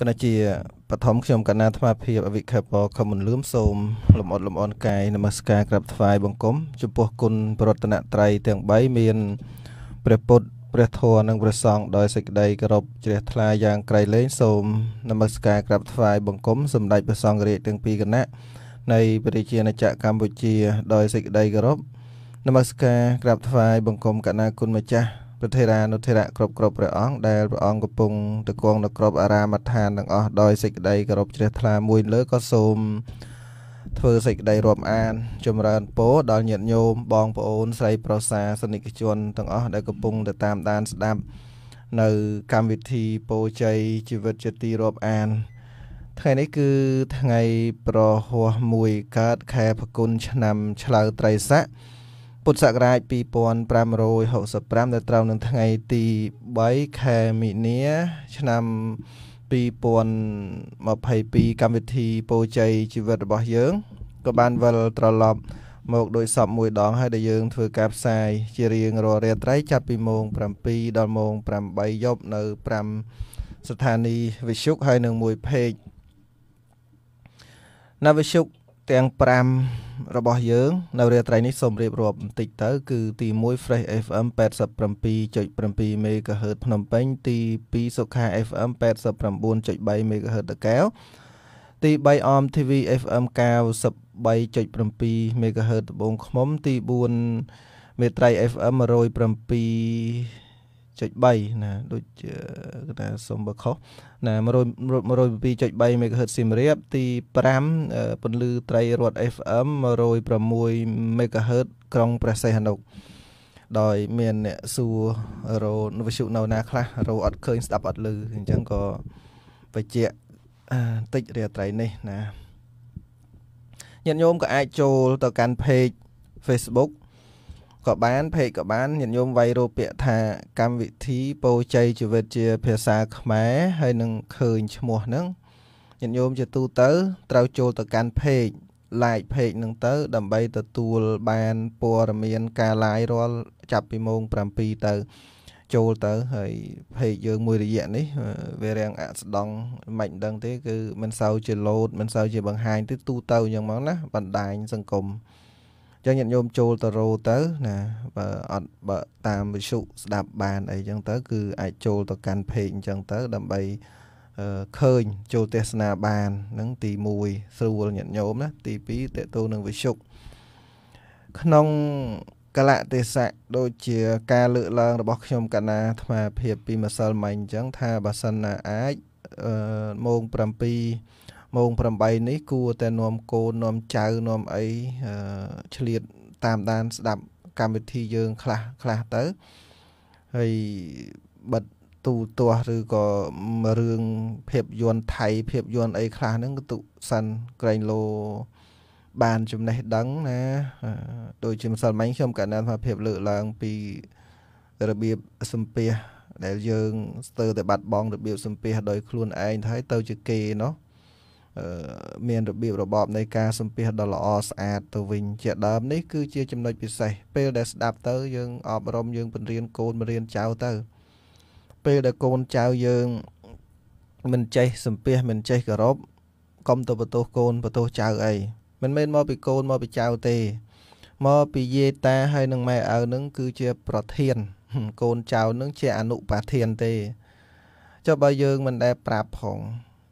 គណៈជាបឋមខ្ញុំកណាអាត្មាភាពអវិខពខមិនលឿមសូមលំអត់លំអនកាយនមស្ការក្រាបថ្វាយបង្គំចំពោះគុណប្រតនត្រ័យទាំង3មានព្រះពុទ្ធព្រះធម៌និងព្រះសង្ឃដោយសេចក្តីគោរពជ្រះថ្លាយ៉ាងក្រៃលែងសូមនមស្ការក្រាបថ្វាយបង្គំសម្តេចព្រះសង្ឃរាជទាំងពីរគណៈនៃព្រះរាជាណាចក្រកម្ពុជាដោយសេចក្តីគោរពនមស្ការក្រាបថ្វាយបង្គំកណាគុណម្ចាស់ព្រះថេរានុថេរៈគ្រប់គ្រប់ព្រះអង្គដែលព្រះអង្គកំពុងទៅគង់នៅគ្រប់អារាមដ្ឋានទាំងអស់ដោយសេចក្តីគោរពជ្រះថ្លាមួយលើក៏សូមធ្វើសេចក្តីរាប់អានចម្រើនពរដល់ញាតិញោមបងប្អូន ស្រីប្រសាសនិកជនទាំងអស់ដែលកំពុងទៅតាមដានស្ដាប់នៅកម្មវិធីពោជ័យជីវិតជាទីរាប់អានថ្ងៃនេះគឺថ្ងៃប្រហោះ1កើតខែផគុណឆ្នាំឆ្លូវត្រីស័កពុទ្ធសករាជ2565ដែលត្រូវនឹងថ្ងៃទី3ខែមីនាឆ្នាំ2022កម្មវិធីពរជ័យជីវិតរបស់យើងក៏បានវិលត្រឡប់មក ដោយសពមួយដង ហើយដែលយើង ធ្វើការផ្សាយជារៀងរាល់រាត្រីចាប់ពីម៉ោង7ដល់ម៉ោង8យប់នៅ5ស្ថានីយ៍វិទ្យុហើយនឹងមួយ page ណាវិទ្យុទាំង5របស់យើង នៅរាត្រីនេះសូមរៀបរាប់បន្តិចទៅគឺទី1 Fresh FM 87.7 MHz ភ្នំពេញទី2សុខា FM 89.3 MHz តាកែវទី3 OM TV FM 93.7 MHz ត្បូងឃ្មុំ ទី4មេត្រី FM 107 107.3ណាដូចគេថាសុំបើខុសណា102.3 MHz សៀមរាបទី5ពន្លឺត្រីរត់ FM 106 MHz ក្រុងព្រះសីហនុដោយមានអ្នកសួររោវិសុនៅណា ខ្លះរោអត់ឃើញស្ដាប់អត់ឮអញ្ចឹងក៏បញ្ជាក់តិចរាត្រីនេះណាញាតិញោមក៏អាចចូល ទៅកាន់ page Facebook ក៏បានពេកក៏បានញាតិញោមវាយរោពាក្យថា កម្មវិធីពោជ័យជីវិតជា ភាសាខ្មែរហើយនឹងឃើញឈ្មោះហ្នឹងញាតិញោមជាទូទៅ ត្រូវចូលទៅកាន់ពេក like ពេកហ្នឹងទៅ ដើម្បីទទួលបានព័ត៌មានការ live រាល់ចាប់ពីម៉ោង7ទៅ ចូលទៅហើយពេកយើងមួយរយៈនេះ វារាំងអស្ដង់មិនដឹងទេគឺមិនសូវជាលោតមិនសូវជាបង្ហាញទេទូទៅយ៉ាងមកណាបណ្ដាញសង្គមចឹងញាតិញោមចូលទៅរោទៅណាបើអត់បើតាមវិសុស្ដាប់បានអីចឹងទៅ គឺអាចចូលទៅកាន់เพจអញ្ចឹងទៅ ដើម្បីឃើញចូលទេសនាបាននឹងទី1ស្រួលញាតិញោមណា ទី2តេតូនឹងវិសុ ក្នុងកលៈទេសៈដូចជាការលើកឡើងរបស់ខ្ញុំកណាអាត្មាភាពពីម្សិលមិញអញ្ចឹងថាបើសិនណាអាចម៉ោង7ម៉ោង8នេះគួរតែនាំកូននាំចៅនាំអីឆ្លៀតតាមដានស្ដាប់កម្មវិធីយើងខ្លះខ្លះទៅហើយបិទទូទាស់ឬក៏រឿងភាពយន្តថៃភាពយន្តអីខ្លះហ្នឹងទុសិនក្រែងលោបានចំណេះដឹងណាដូចជាម្សិលមិញខ្ញុំកណ្ដាលភាពលើកឡើងពីរបៀបសម្ភារដែលយើង ស្ទើរតែបាត់បង់របៀបសម្ភារដោយខ្លួនឯងទៅទៅជាគេណោះមានរបៀបរបបនៃការសំភាសដ៏ល្អស្អាតទៅវិញ ជាដើមនេះគឺជាចំណុចពិសេសពេលដែលស្ដាប់ទៅយើងអប់រំយើងបង្រៀនកូនបង្រៀនចៅទៅពេលដែលកូនចៅយើងមិនចេះសំភាសមិនចេះគោរពកុំទៅបន្ទោសកូនបន្ទោសចៅអីមិនមែនមកពីកូនមកពីចៅទេមកពីយាយតាហើយនឹងម៉ែឪនឹងគឺជាប្រធានកូនចៅនឹងជាអនុប្រធានទេចុះបើយើងមិនដែលប្រាប់ផង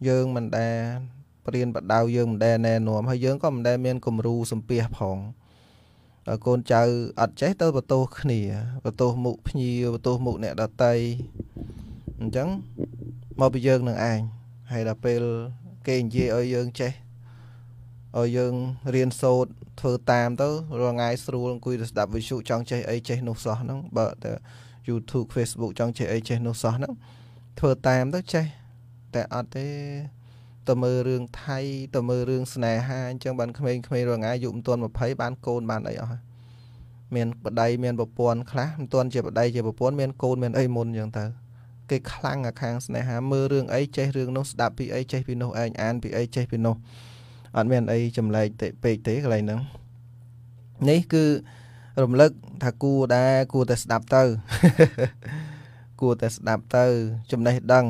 យើងមិនដែលព្រានបដៅយើងមិនដែលណែនាំហើយយើងក៏មិនដែលមានគំរូសំភាសផងកូនចៅអត់ចេះទៅបន្ទោសគ្នាបន្ទោសមុខភ្ញៀវបន្ទោសមុខអ្នកដតីអញ្ចឹងមកពីយើងនឹងឯងហើយដល់ពេលគេនិយាយឲ្យយើងចេះឲ្យយើងរៀនសូត្រធ្វើតាមទៅរងាយស្រួលអង្គុយទៅស្ដាប់វិទ្យុចង់ចេះអីចេះនោះសោះហ្នឹងបើតែ YouTube Facebook ចង់ចេះអីចេះនោះសោះហ្នឹងធ្វើតាមទៅចេះតែអត់ទេទៅមើលរឿងថៃទៅមើលរឿងស្នេហាអញ្ចឹងបានក្មេងៗរងាយុមិនទាន់20បានកូនបានអីអស់មានប្តីមានប្រពន្ធខ្លះមិនទាន់ជាប្តីជាប្រពន្ធមានកូនមានអីមុនអញ្ចឹងទៅគេខ្លាំងអាខាងស្នេហាមើលរឿងអីចេះរឿងនោះស្ដាប់ពីអីចេះពីនោះឯងអានពីអីចេះពីនោះអត់មានអីចម្លែកទេពេកទេកន្លែងហ្នឹងនេះគឺរំលឹកថាគួរដែរគួរតែស្ដាប់ទៅគួរតែស្ដាប់ទៅ ចំណេះដឹង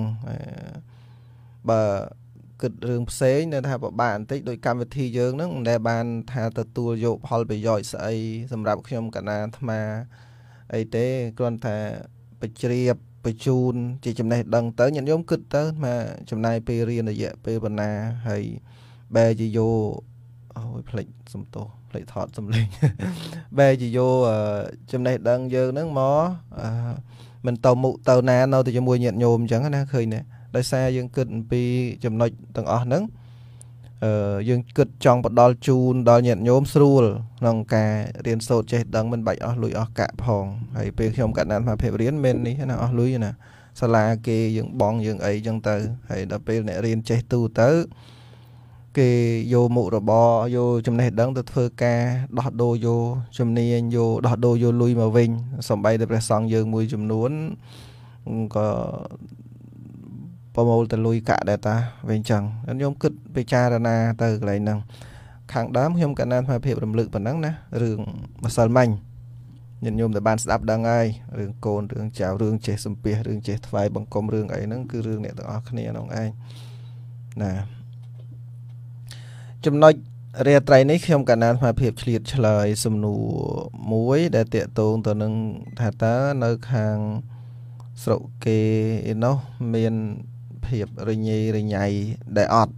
បើគិតរឿងផ្សេងនៅថាពិបាកបន្តិចដោយកម្មវិធីយើងហ្នឹងមិនដែលបានថាទទួលយកផលប្រយោជន៍ស្អីសម្រាប់ខ្ញុំកណាអាត្មាអីទេគ្រាន់តែបញ្ជ្រាបបញ្ជូន ជាចំណេះដឹងទៅញាតិញោមគិតទៅថាចំណាយពេលរៀនរយៈពេលប៉ុណ្ណាហើយបែរជាយកអូយផ្លេចសំទោសផ្លេចថតសំលេងបែរជាយកចំណេះដឹងយើងហ្នឹងមកមិនទៅមុខទៅណានៅតែជាមួយញាតិញោមអញ្ចឹងណាឃើញទេដោយសារយើងគិតអំពីចំណុចទាំងអស់ហ្នឹងអឺយើងគិតចង់ផ្ដល់ជូនដល់ញាតិញោមស្រួលក្នុងការរៀនសូត្រចេះដឹងមិនបាច់អស់លុយអស់កាក់ផងហើយពេលខ្ញុំកណាត់មកភាពរៀនមិននេះណាអស់លុយណាសាលា គេយើងបងយើងអីចឹងទៅហើយដល់ពេលអ្នករៀនចេះទូទៅគេយកមុខរបរយកចំណេះដឹងទៅធ្វើការដោះដូរយកជំនាញយកដោះដូរយកលុយមកវិញសំបីតែព្រះសង្ឃយើងមួយ ចំនួនក៏ប្រមូលទៅលុយកាក់ data វិញចឹងខ្ញុំគិតពិចារណាទៅកន្លែងហ្នឹងខាងដើមខ្ញុំកណ្ដាលស្មារភាពរំលឹកប៉ុណ្ណឹងណារឿងម្សិលមិញញាតិញោមដែលបានស្ដាប់ដឹងហើយរឿងកូនរឿងចៅរឿងចេះសំភាររឿងចេះថ្វាយបង្គំរឿងអីហ្នឹងគឺរឿងអ្នកទាំងអស់គ្នាហ្នឹងឯងណាចំណុចរាត្រីនេះខ្ញុំកណ្ដាលស្មារភាពឆ្លៀតឆ្លើយ សំណួរមួយ ដែលតាក់ទងទៅនឹងថាតើនៅខាងស្រុកគេឯនោះមានភាពរញ៉េរញ៉ៃដែលអត់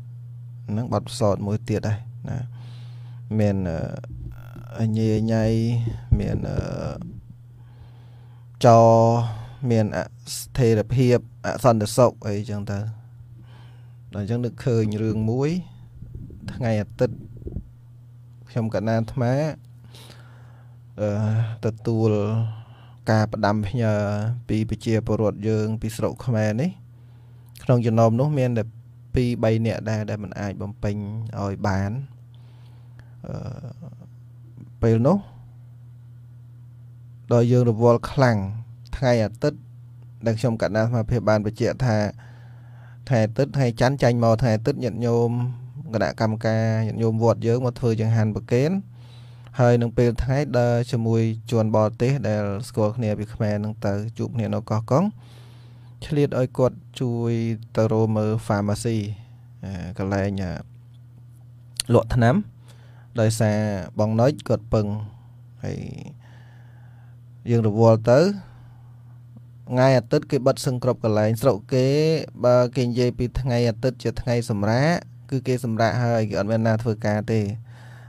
ហ្នឹងបាត់ផ្សោតមួយទៀតដែរណាមានញេញ៉ៃមានចោមានអស្ថិរភាពអសន្តិសុខអីចឹងទៅដល់អញ្ចឹងនឹកឃើញរឿងមួយថ្ងៃអាទិត្យខ្ញុំកណានអាត្មាអឺទទួលការផ្ដាំផ្ញើពីប្រជាពលរដ្ឋយើង ពីស្រុកខ្មែរនេះក្នុងចំណោមនោះមានតែ2 3នាក់ដែរដែលมันអាចបំពេញឲ្យបានអឺពេលនោះដល់យើងរវល់ខ្លាំងថ្ងៃអាទិត្យដែលខ្ញុំកណ្ដាលសមាភិបបានបញ្ជាក់ថាថ្ងៃអាទិត្យថ្ងៃច័ន្ទចាញ់មកថ្ងៃអាទិត្យញាតិញោមគណៈកម្មការញាតិញោមវត្តយើងមកធ្វើចង្ហាន់ប្រគេនហើយនឹងពេលថ្ងៃដើរជាមួយជួនបរទេស ដែល ស្គាល់គ្នាពីខ្មែរនឹងទៅជួបគ្នានៅកោះកុងអឺឆ្លៀតឲ្យគាត់ជួយទៅរមើ pharmacy កន្លែងលក់ថ្នាំដោយសារបងណុចគាត់ពឹងហើយយើងរវល់ទៅថ្ងៃអាទិត្យគេបិទសឹងគ្រប់កន្លែងស្រុកគេ បើ គេនិយាយពីថ្ងៃអាទិត្យជាថ្ងៃសម្រាកគឺគេសម្រាកហើយគេអត់មានណាធ្វើការទេ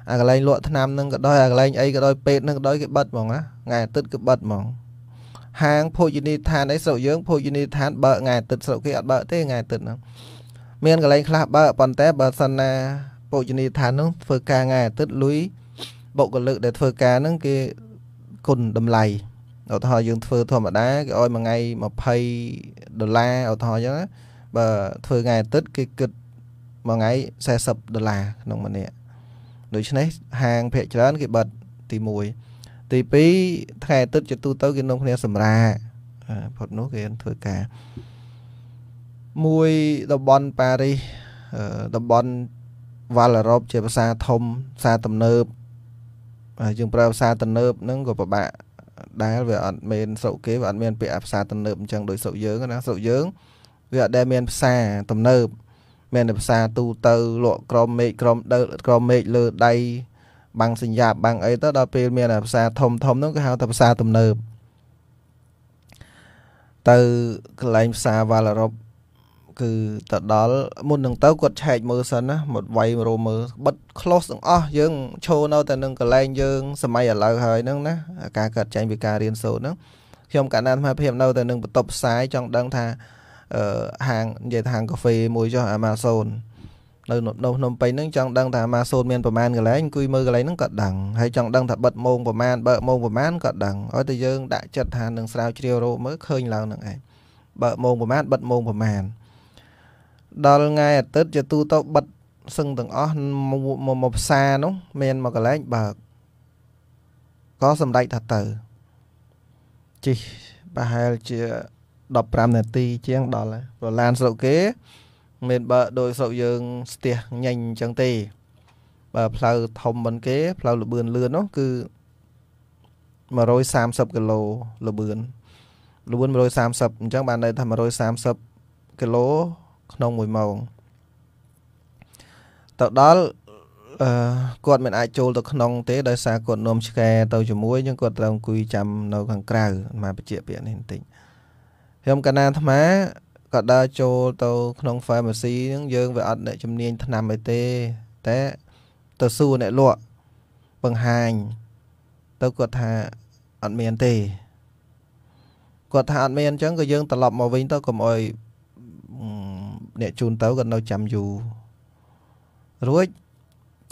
អាកន្លែងលក់ថ្នាំនឹងក៏ដោយអាកន្លែងអីក៏ដោយពេទ្យនឹងក៏ដោយគេបិទហ្មងណាថ្ងៃអាទិត្យគឺបិទហ្មងហាងភោជនីយដ្ឋានអីស្រុកយើងភោជនីយដ្ឋានបើកថ្ងៃអាទិត្យស្រុកគេអត់បើកទេថ្ងៃអាទិត្យហ្នឹងមានកន្លែងខ្លះបើកប៉ុន្តែបើសិនណាភោជនីយដ្ឋានហ្នឹងធ្វើការថ្ងៃអាទិត្យលុយបុគ្គលិកដែល ធ្វើការហ្នឹងគេគុណតម្លៃឧទាហរណ៍យើងធ្វើធម្មតាគេឲ្យមួយថ្ងៃ20ដុល្លារឧទាហរណ៍អញ្ចឹងបើធ្វើថ្ងៃអាទិត្យគេគិតមួយថ្ងៃ40ដុល្លារក្នុងម្នាក់ដូច្នេះហាងភាគច្រើន គេបិទទី1ទី2ថ្ងៃអាទិត្យជាទូទៅគេនាំគ្នាសម្រាផុតនោះគេធ្វើការមួយតំបន់ប៉ារីសតំបន់វ៉ាល់អឺរ៉ុបជាភាសាធំភាសាទំនើបយើងប្រើភាសាទំនើបហ្នឹងក៏ពិបាកដែរវាអត់មានស្រុកគេវាអត់មានពាក្យភាសាទំនើបអញ្ចឹងដោយស្រុកយើងណាស្រុកយើងវាអត់ដែលមានភាសាទំនើបមានតែភាសា ទូទៅលក់ក្រមមេឃក្រមដើក្រមមេឃលើដៃបាំងសញ្ញាបាំងអីទៅដល់ពេលមានភាសា ធំធំនោះគេហៅថាភាសាទំនើបទៅកន្លែងភាសាវ៉ាឡរ៉ុបគឺទៅដល់មុននឹងទៅគាត់ឆែកមើលសិនណាមកវាយរមើលបិទ close ទាំងអស់យើងឈរនៅតែនឹងកន្លែងយើង សម័យឥឡូវហើយហ្នឹងណាការកាត់ចែងពីការរៀនសូត្រហ្នឹងខ្ញុំកណ្ដាលអាត្មាភាពនៅតែនឹងបន្ទប់ផ្សាយចង់ដឹងថាអឺហាងនិយាយថាហាងកាហ្វេមួយចុះអាម៉ាហ្សូននៅនៅភ្នំពេញហ្នឹងចង់ដឹងថាម៉ាសូនមានប្រមាណកន្លែងអង្គុយមើលកន្លែងហ្នឹងក៏ដឹងហើយចង់ដឹងថាបិទម៉ោងប្រមាណបើកម៉ោងប្រមាណក៏ដឹងឲ្យតែយើងដាក់ចិត្តថានឹងស្រាវជ្រាវរកមើលឃើញឡើងហ្នឹងឯងបើកម៉ោងប្រមាណបិទម៉ោងប្រមាណដល់ថ្ងៃអាទិត្យជាទូទៅបិទសឹងទាំងអស់មកផ្សារនោះមានមកកន្លែងបើកក៏សម្រេចថាទៅជិះប្រហែលជា15នាទីជាងដល់ប្រឡានស្រុកគេមានបើដោយស្រុកយើងស្ទះញញអញ្ចឹងទេ បើផ្លូវធំមិនគេ ផ្លូវលបឿនលឿននោះគឺ130គីឡូលបឿនលបឿន130អញ្ចឹងបានន័យថា130គីឡូក្នុង1ម៉ោងទៅដល់អឺគាត់មិនអាចចូលទៅក្នុងទេដោយសារគាត់នាំឆ្កែទៅជាមួយអញ្ចឹងគាត់ត្រូវអង្គុយចាំនៅខាងក្រៅមកបញ្ជាក់ពាក្យនេះបន្តិចខ្ញុំកណាអាត្មាក៏ដើរចូលទៅក្នុង pharmacy ហ្នឹងយើងវាអត់អ្នកជំនាញថ្នាំអីទេតែទៅសួរអ្នកលក់បង្ហាញ ទៅគាត់ថាអត់មានទេគាត់ថាអត់មានអញ្ចឹងក៏យើងត្រឡប់មកវិញទៅកុំអោយអ្នកជូនទៅក៏នៅចាំយូររួច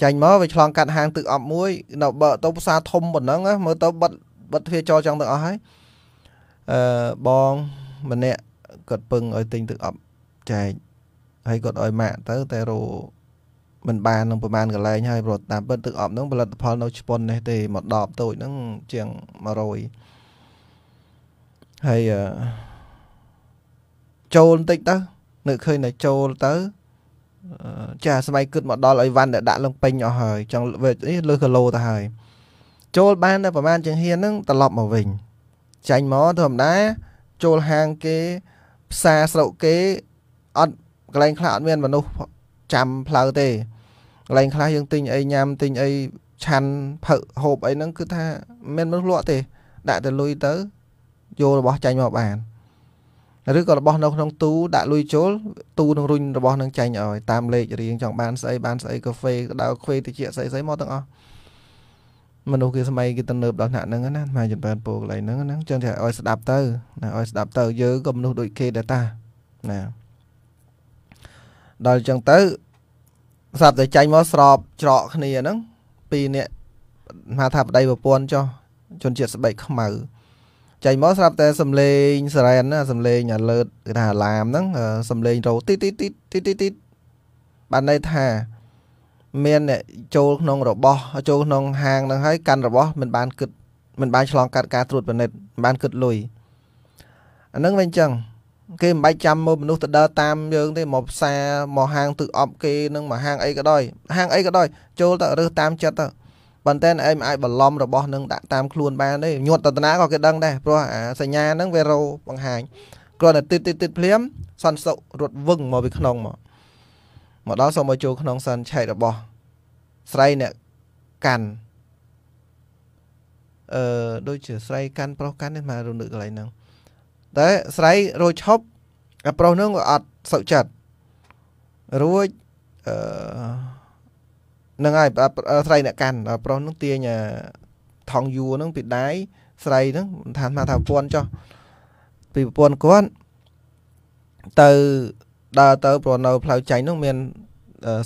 ចាញ់មកវាឆ្លងកាត់ហាងទឹកអប់មួយ នៅបើទៅផ្សារធំប៉ុណ្ណឹងមើលទៅបិទបិទទ្វារចោលចឹងទាំងអស់ហើយអឺបងម្នាក់គាត់ពឹងឲ្យទិញទឹកអប់ចែកហើយគាត់ឲ្យម៉ាក់ទៅតែរោមិនបាននឹងប្រហែលកន្លែងហើយព្រោះតាមពិតទឹកអប់ហ្នឹងផលិតផលនៅជប៉ុននេះទេមកដបតូចហ្នឹងជាង100ហើយចូលបន្តិចទៅនៅឃើញតែចូលទៅចាស្បែកគិតមកដល់អីវ៉ាន់ដែលដាក់ឡើងពេញអស់ហើយ ចង់នេះលើគីឡូទៅហើយចូលបានតែប្រហែលជាងហ៊ានហ្នឹងត្រឡប់មកវិញចាញ់មកធម្មតាចូលហាងគេផ្សារស្រុកគេអត់កន្លែងខ្លះអត់មានមនុស្សចាំផ្លូវទេកន្លែងខ្លះយើងទិញអីញ៉ាំទិញអីឆាន់ផឹកហូបអីហ្នឹងគឺថាមានមនុស្សលក់ទេ ដាក់តែលុយទៅយករបស់ចាញ់មកបានឬក៏របស់នៅក្នុងទូដាក់លុយចូល ទូនឹងរុញរបស់នឹងចាញ់ឲ្យតាមលេខរៀងចង់បានស្អីបានស្អីកាហ្វេក្តៅខ្វេតិចស្អីស្អីមកទាំងអស់មនុស្សគេសម័យគេទៅនៅដល់ថ្នាក់ហ្នឹងណាអាយុ8ពោកន្លែងហ្នឹងហ្នឹងចឹងតែឲ្យស្ដាប់ទៅណាឲ្យស្ដាប់ទៅយើងក៏មនុស្សដូចគេដែរតាណាដល់ចឹងទៅស្រាប់តែចាញ់មកស្របច្រកគ្នាហ្នឹងពីរនាក់ហៅថាប្តីប្រពន្ធចុះជនជាតិស្បែកខ្មៅចេញមកស្រាប់តែសំលេងសរ៉ែនណាសំលេងអាលឺតគេថាអាឡាមហ្នឹងសំលេងរោទីទីទីទីទីបានន័យថាមានអ្នកចូលក្នុងរបស់ចូលក្នុងហាងហ្នឹងហើយកាន់របស់មិនបានគិតមិនបានឆ្លងកាត់ការត្រួតពិនិត្យមិនបានគិតលុយអាហ្នឹងវាអញ្ចឹងគេមិនបាច់ចាំមើលមនុស្សទៅដើរតាមយើងទេមកផ្សារមកហាងទឹកអប់គេនឹងមកហាងអីក៏ដោយហាងអីក៏ដោយចូលទៅរើសតាមចិត្តទៅប៉ុន្តែឯងអាចបន្លំ របស់នឹងដាក់តាមខ្លួនបានទេញាត់តតនាក៏គេដឹងដែរព្រោះអាសញ្ញាហ្នឹងវារោបង្ហាញគ្រាន់តែតិចតិចតិចភ្លាម សន្តិសុខរត់វឹងមកពីក្នុងមកមកដល់សូមឲ្យចូលក្នុងសន្ឆេតរបស់ស្រីអ្នកកាន់អឺដូចជាស្រីកាន់ប្រុសកាន់នេះមករនឹកកន្លែងហ្នឹងតែស្រីរយឈប់ប្រុសហ្នឹងក៏អត់សុខចិត្តរួចអឺហ្នឹងហើយស្រីអ្នកកាន់ប្រុសហ្នឹងទាញថងយួរហ្នឹងពីដៃស្រីហ្នឹងថាថាថាប្រពន្ធចោះពីប្រពន្ធគាត់ទៅដើរទៅព្រោះនៅផ្លូវចាញ់នោះមាន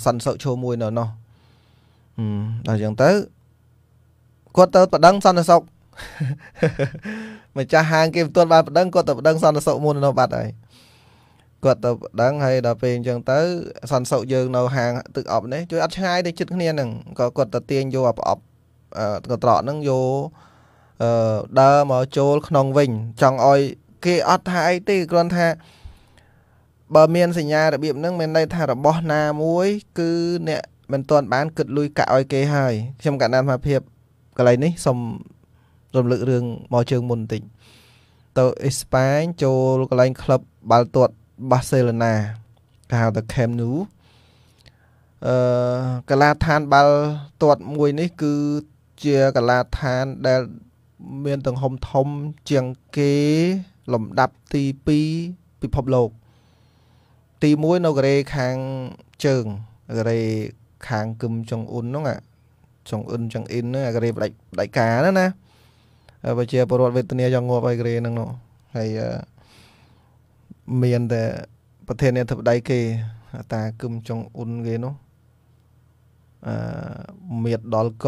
សន្តិសុខឈោមួយនៅនោះហឹមដល់អញ្ចឹងទៅគាត់ទៅបដិងសន្តិសុខម្ចាស់ហាងគេមិនទាន់បានបដិងគាត់ទៅបដិងសន្តិសុខមួយនៅនោះបាត់ហើយគាត់ទៅបដិងហើយដល់ពេលអញ្ចឹងទៅ សន្តិសុខយើងនៅហាងទឹកអប់នេះជួយអត់ឆ្ងាយទៅជិតគ្នាហ្នឹងក៏គាត់ទៅទាញយកអាប្រអប់កត្រកហ្នឹងយកដើរមកចូលក្នុងវិញ ចង់ឲ្យ គេអត់ថាអីទេគ្រាន់ថាបើមានសញ្ញារបៀបហ្នឹងមានន័យថារបស់ណាមួយគឺអ្នកមិនទាន់បានគិតលុយកាក់ឲ្យគេហើយខ្ញុំកណ្ដាលសមាភិបកន្លែងនេះសូមរំលឹករឿងមកជើងមុនបន្តិចទៅអេស្ប៉ាញចូលកន្លែងក្លឹបបាល់ទាត់បាសេឡូណាគេហៅថា Camp Nou អឺកលាឋានបាល់ទាត់មួយនេះគឺជាកលាឋានដែលមានទាំងហុំធំជាងគេលំដាប់ទី2ពិភពលោកទី1នៅកូរ៉េខាងជើងកូរ៉េខាងគឹមចុងអ៊ុនហ្នឹងចុងអ៊ុនចុងអ៊ីនហ្នឹងកូរ៉េផ្ដាច់ផ្ដាច់ការណាណាប្រជាពលរដ្ឋវេទនាចង់ងាប់ហើយកូរ៉េហ្នឹងនោះហើយមានតែប្រធានាធិបតីគេតាគឹមចុងអ៊ុនគេនោះអឺមៀតដល់ក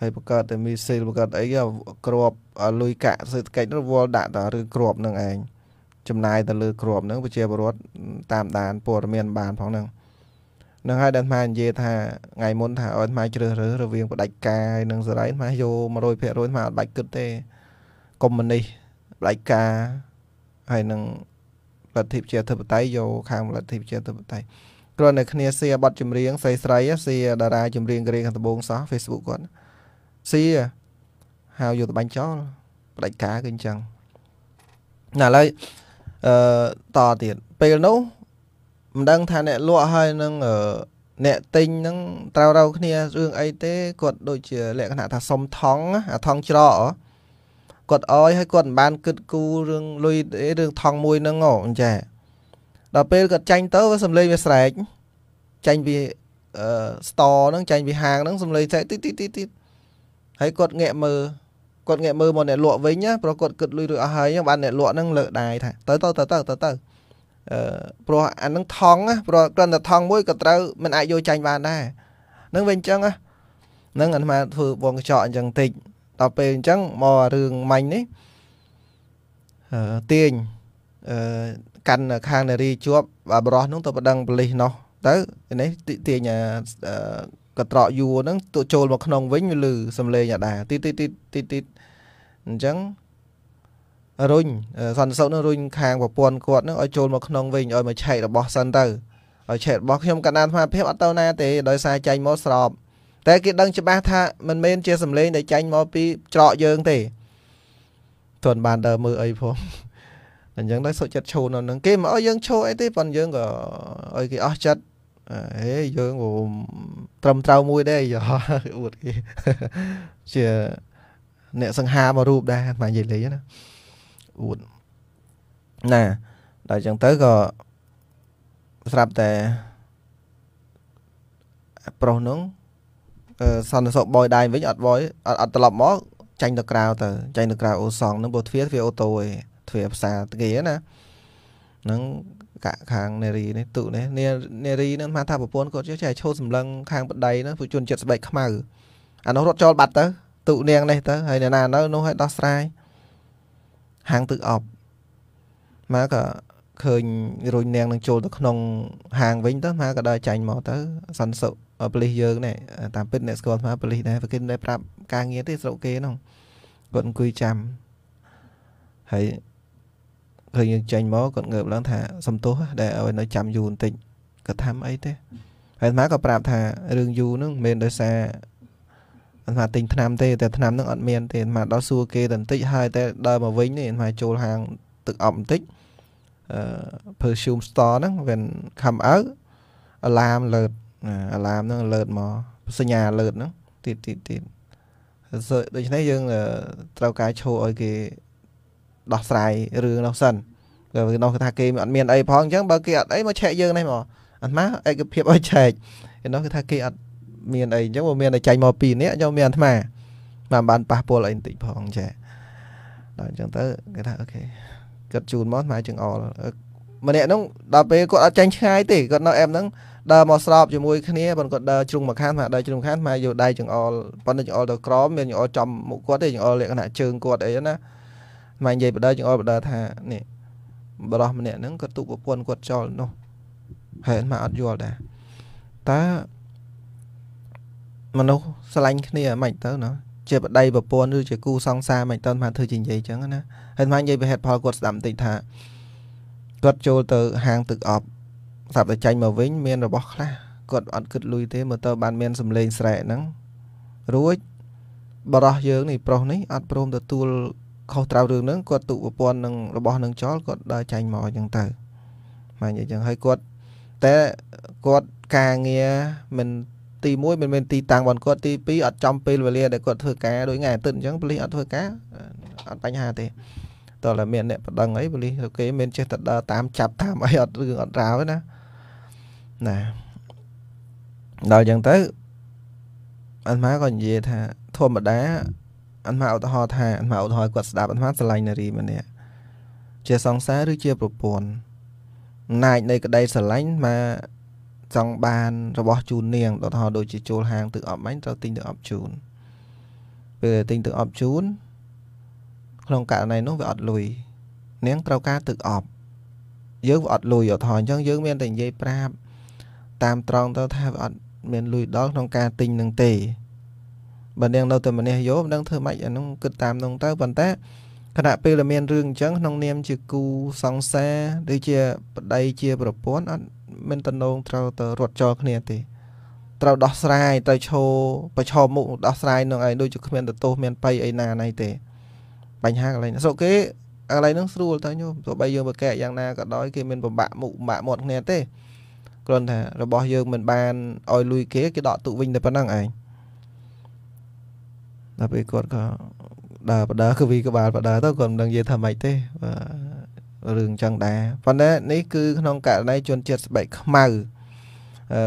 ហើយបង្កើតតែមីស៊ីលបង្កើតអីគ្របលុយកាក់សេដ្ឋកិច្ចនោះវល់ដាក់តែរឿងគ្របនឹងឯងចំណាយទៅលើក្របហ្នឹងប្រជាពលរដ្ឋតាមដានព័ត៌មានបាន ផងហ្នឹងនឹងហើយដែលអាត្មានិយាយថាថ្ងៃមុនថាឲ្យអាត្មាជ្រើសរើសរវាងបដិការហើយនឹងសេរីអាត្មាយក100%អាត្មាអត់បាច់គិតទេកុំមុនីសបដិការហើយនឹងលទ្ធិប្រជាធិបតេយ្យយកខាងលទ្ធិប្រជាធិបតេយ្យគ្រាន់តែគ្នាសៀបတ်ចម្រៀងស្រីស្រីសៀតារាចម្រៀងកូរ៉េខាងត្បូងសោះ Facebook គាត់សៀហៅយកតបាញ់ចោលបដិការគឺអញ្ចឹងណាឥឡូវអឺតទៀតពេលនោះមិនដឹងថាអ្នកលក់ហើយនឹងអ្នកទិញនឹង ត្រូវរៅគ្នារឿងអីទេគាត់ដូចជាលក្ខណៈថាសុំថងអាថងច្រកគាត់អោយហើយគាត់មិនបានគិតគូររឿងលុយទេរឿងថងមួយហ្នឹងហ៎អញ្ចាដល់ពេលគាត់ចាញ់ទៅវាសំលេងវាស្រែកចាញ់វាអឺ store ហ្នឹងចាញ់វាហាងហ្នឹងសំលេងស្រែកទីទីទីហើយគាត់ងាកមើលគាត់ងាកមើលមកអ្នកលក់វិញណាព្រោះគាត់គិតលុយរួចអស់ហើយបានអ្នកលក់ហ្នឹងលើកដែរថាទៅទៅទៅទៅទៅទៅអឺព្រោះអាហ្នឹងថងណាព្រោះគ្រាន់តែថងមួយក៏ត្រូវមិនអាចយកចាញ់បានដែរហ្នឹងវាអញ្ចឹងណាហ្នឹងអាត្មាធ្វើបងកញ្ចក់អញ្ចឹងតិចដល់ពេលអញ្ចឹងមករឿងម៉ាញ់នេះអឺទាញអឺកាន់ខាងនារីជាប់អាបរោះនោះទៅបដិងបលិសនោះទៅនេះទាញអឺកត្រកយួរហ្នឹងទៅចូលមកក្នុងវិញវាលឺសំឡេងអាដាទីទីទីទីទីអញ្ចឹងរុញសន្តិសុខនឹងរុញខាងប្រព័ន្ធគាត់នឹងឲ្យចូលមកក្នុងវិញឲ្យមកឆែករបស់សិនទៅឲ្យឆែករបស់ខ្ញុំកណ្ដាលស្មារភាពអត់ទៅណាទេដោយសារចាញ់មកស្របតែគេដឹងច្បាស់ថាមិនមែនជាសម្លេងដែលចាញ់មកពីច្រកយើងទេទន់បានដើរមើលអីផងអញ្ចឹងដល់សុខចិត្តឈូនៅនឹងគេមកឲ្យយើងឈូអីទេប៉ុន្តែយើងក៏ឲ្យគេអស់ចិត្តហេយើងត្រឹមត្រូវមួយដែរយោអួតគេជាអ្នក សង្ហាមករូបដែរអានិយាយលេងណាអួតណាដល់អញ្ចឹងទៅក៏ស្រាប់តែប្រុសនោះសន្តិសុខបយដៃវិញអត់បយអត់ត្រឡប់មកចាញ់ទៅក្រៅទៅចាញ់ទៅក្រៅអូសងនឹងព្រោះទ្វារទ្វារអូតូឯងទ្វារផ្សារគេណាហ្នឹងកាក់ខាងនារីនេះទុនេះនារីនឹងថាប្រពន្ធគាត់ចេះចេះឈោសម្លឹងខាងប្តីនោះពួកជនចិត្តស្បែកខ្មៅអានោះរត់ចូលបាត់ទៅទុនាងនេះទៅហើយអ្នកណានៅនោះឲ្យដោះស្រាយហាងទឹកអប់មកក៏ឃើញរុញនាងនឹងចូលទៅក្នុង ហាងវិញទៅមកក៏ដើរចាញ់មកទៅ សន្សុប៉លីសយើងនេះតាមពិតអ្នកស្គាល់ថាប៉លីសដែរគេដែរប្រាប់ការងារទេស្រុកគេនោះគាត់អង្គុយចាំហើយឃើញយើងចេញមកគាត់ងើបឡើងថាសំទោសដែលឲ្យនៅ ចាំយូរបន្តិចគាត់ថាអីទេហើយអាត្មាក៏ប្រាប់ថារឿងយូរហ្នឹងមិនមែនដោយសារអាត្មាទិញថ្នាំទេតែថ្នាំហ្នឹងអត់មានទេអាត្មាដល់សួរគេតន្តិចហើយតែដើរមកវិញនេះអាត្មាចូលហាង ទឹកអប់បន្តិចអឺ perfume store ហ្នឹង when come out alarm alert alarm ហ្នឹង alert មកសញ្ញា alert ហ្នឹងទៀតទៀតទៀតដូច្នេះយើងត្រូវការឈោឲ្យគេដោះស្រាយរឿងនោះសិនគឺនោះគេថាគេអត់មានអីផងអញ្ចឹងបើគេអត់អីមកឆែកយើងនេះមកអត់មកឯកភាពឲ្យឆែកឯនោះគេថាគេអត់មានអីអញ្ចឹងបើមានតែចាញ់មកពីរនាក់ខ្ញុំមានអាត្មាបានបានប៉ះពាល់អីបន្តិចផងចាដល់អញ្ចឹងទៅគេថាអូខេគាត់ជូនមកអាត្មាជើងអល់ម្នាក់ហ្នឹងដល់ពេលគាត់អត់ចាញ់ឆ្ងាយទេគាត់នៅអែមហ្នឹងដើរមកស្របជាមួយគ្នាប៉ុន្តែគាត់ដើរជ្រុងមកខាងអាត្មាដើរជ្រុងខាងអាត្មាយកដៃចង្អល់ប៉ុន្តែចង្អល់ទៅក្រមមានចង្អល់ចំមុខគាត់ទេចង្អល់លក្ខណៈជើងគាត់អីណាម៉ែនិយាយបដិចង្អុលបដិថានេះបរោះម្នាក់ហ្នឹងគាត់ទុកប្រពន្ធគាត់ចោលនោះហេតុមកអត់យល់ដែរតើមនុស្សស្រឡាញ់គ្នាមិនទៅណាជាប្តីប្រពន្ធឬជាគូសង្សារមិនទៅមកធ្វើជានិយាយអញ្ចឹងណាហើយមកនិយាយពីហេតុផលគាត់ស្ដាប់បន្តិចថាគាត់ចូលទៅហាងទឹកអប់ស្រាប់តែចាញ់មកវិញមានរបស់ខ្លះគាត់អត់គិតលុយទេមើលទៅបានមានសម្លេងស្រែកហ្នឹងរួចបរោះយើងនេះប្រុសនេះអត់ព្រមទទួលខុសត្រូវរឿងហ្នឹងគាត់ទុប្រព័ន្ធនឹងរបស់នឹងចោលគាត់ដើរចាញ់មកអញ្ចឹងទៅបាទអញ្ចឹងហើយគាត់តែគាត់ការងារមិនទី1មិនមែនទីតាំងរបស់គាត់ទី2អត់ចំពេលវេលាដែលគាត់ធ្វើការដូចថ្ងៃអាទិត្យអញ្ចឹងប៉ូលីសអត់ធ្វើការអត់បញ្ហាទេតោះតែមានអ្នកប្តឹងអីប៉ូលីសគេមិនចេះតែដើរតាមចាប់តាមអីអត់រឿងអត់រាវទេណាណាដល់អញ្ចឹងទៅអាត្មាក៏និយាយថាធម្មតាអាត្មាឧទាហរណ៍ថាអាត្មាឧទាហរណ៍គាត់ស្ដាប់អាត្មាស្រឡាញ់នារីម្នាក់ជាសង្សារឬជាប្រពន្ធអំណាចនៃក្តីស្រឡាញ់មកចង់បានរបស់ជូននាងឧទាហរណ៍ដូចជាចូលហាងទឹកអប់មាញ់ត្រូវទិញទឹកអប់ជូនពេលទិញទឹកអប់ជូន ក្នុងករណីនោះវាអត់លុយនាងត្រូវការទឹកអប់យើងវាអត់លុយឧទាហរណ៍អញ្ចឹងយើងមានតែនិយាយប្រាប់ តាមត្រង់ទៅថាវាអត់មានលុយដល់ក្នុងការទិញនឹងទេបើនាងនៅតែម្នេះយោមិនដឹងធ្វើម៉េចអានោះគិតតាមនោះទៅប៉ុន្តែខណៈពេលដែលមានរឿងអញ្ចឹងក្នុងនាមជាគូសង្សារឬជាប្តីជាប្រពន្ធអត់មានតំណងត្រូវទៅរត់ចោលគ្នាទេត្រូវដោះស្រាយត្រូវឈោប្រឈមមុខដោះស្រាយនឹងឯងដូចជាគ្មានទោសមានបៃអីណាណៃទេបញ្ហាកន្លែងស្រុកគេកន្លែងហ្នឹងស្រួលតើញោមទោះបីយើងប្រកែកយ៉ាងណាក៏ដោយគេមានពិបាកមុខពិបាកមាត់គ្នាទេគ្រាន់ថារបស់យើងមិនបានឲ្យលុយគេគេដកទុកវិញតែប៉ុណ្្នឹងឯងដល់ពេលគាត់ក៏ដើរបដើកវីក្បាលបដើទៅគាត់មិនដឹងនិយាយថាម៉េចទេបាទរឿងចឹងដែរប៉ុន្តែនេះគឺក្នុងករណីជនជាតិស្បែកខ្មៅអឺ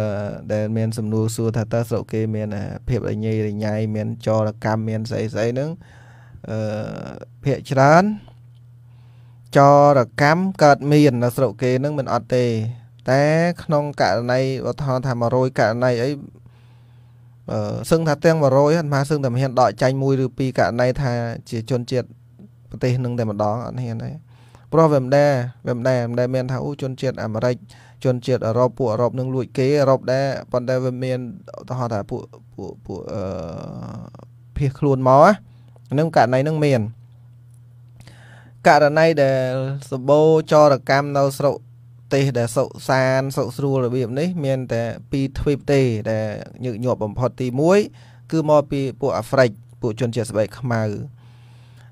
ដែលមានសំណួរសួរថាតើស្រុកគេមានភាពរញ៉េរញ៉ៃមាន ចរកម្មមានស្អីស្អីហ្នឹងអឺភាកច្រើនចរកម្មកើតមាននៅស្រុកគេហ្នឹងមិនអត់ទេ តែក្នុងករណីឧទាហរណ៍ថា100ករណីអីសឹងថាទាំង100អាត្មាសឹងតែមិនហ៊ានដកចាញ់មួយឬពីរករណីថាជាជនជាតិប្រទេសនឹងតែម្ដងអត់ហ៊ានទេព្រោះវាមិនដែរវាមិនដែរមិនដែរមានថាអូជនជាតិអាមេរិកជនជាតិអឺរ៉ុបពួកអឺរ៉ុបនឹងលួចគេអឺរ៉ុបដែរប៉ុន្តែវាមានឧទាហរណ៍ថាពួកពួកពួកអឺភៀសខ្លួនមកហ្នឹងករណីហ្នឹងមានករណីដែលសបោចរកម្មនៅស្រុកទេសដែលសុខសានសុខស្រួលរបៀបនេះ មាន តែពីរទ្វីបទេ ដែលញឹកញាប់បំផុតទី1គឺមកពីពួកអាហ្វ្រិកពួកជនជាតិស្បែកខ្មៅ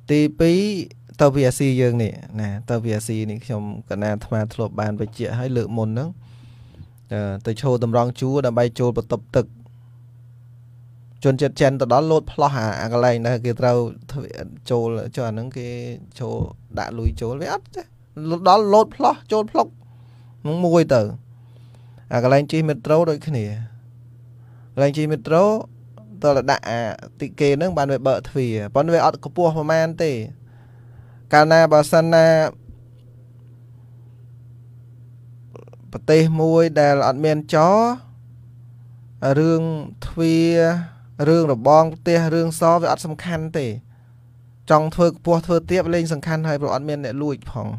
ទី2ទៅវាអាស៊ីយើងនេះណាទៅវាអាស៊ីនេះខ្ញុំកណាអាត្មា ធ្លាប់បានវិជ្ជាឲ្យលើកមុនហ្នឹងទៅឈោតម្រង់ជួរដើម្បីចូលបន្ទប់ទឹក ជនជាតិចិនទៅដល់លោតផ្លោះអាកន្លែងហ្នឹងគេត្រូវចូលចុះអាហ្នឹងគេចូលដាក់លុយចូលវាអត់ទេដល់លោតផ្លោះចូលផ្លុកនឹងមួយទៅ អាកន្លែងជិះមេត្រូដូចគ្នាកន្លែងជិះមេត្រូតើដាក់អាទីគេហ្នឹងបានវាបើកទ្វារប៉ុន្តែវាអត់កម្ពស់ប្រមាណទេ កាលណាបើសិនណាប្រទេសមួយដែលអត់មានចោរឿងទ្វារឿងរបងផ្ទះរឿងសវាអត់សំខាន់ទេ ចង់ធ្វើកម្ពស់ធ្វើទៀបលេងសំខាន់ហើយព្រោះអត់មានអ្នកលួចផង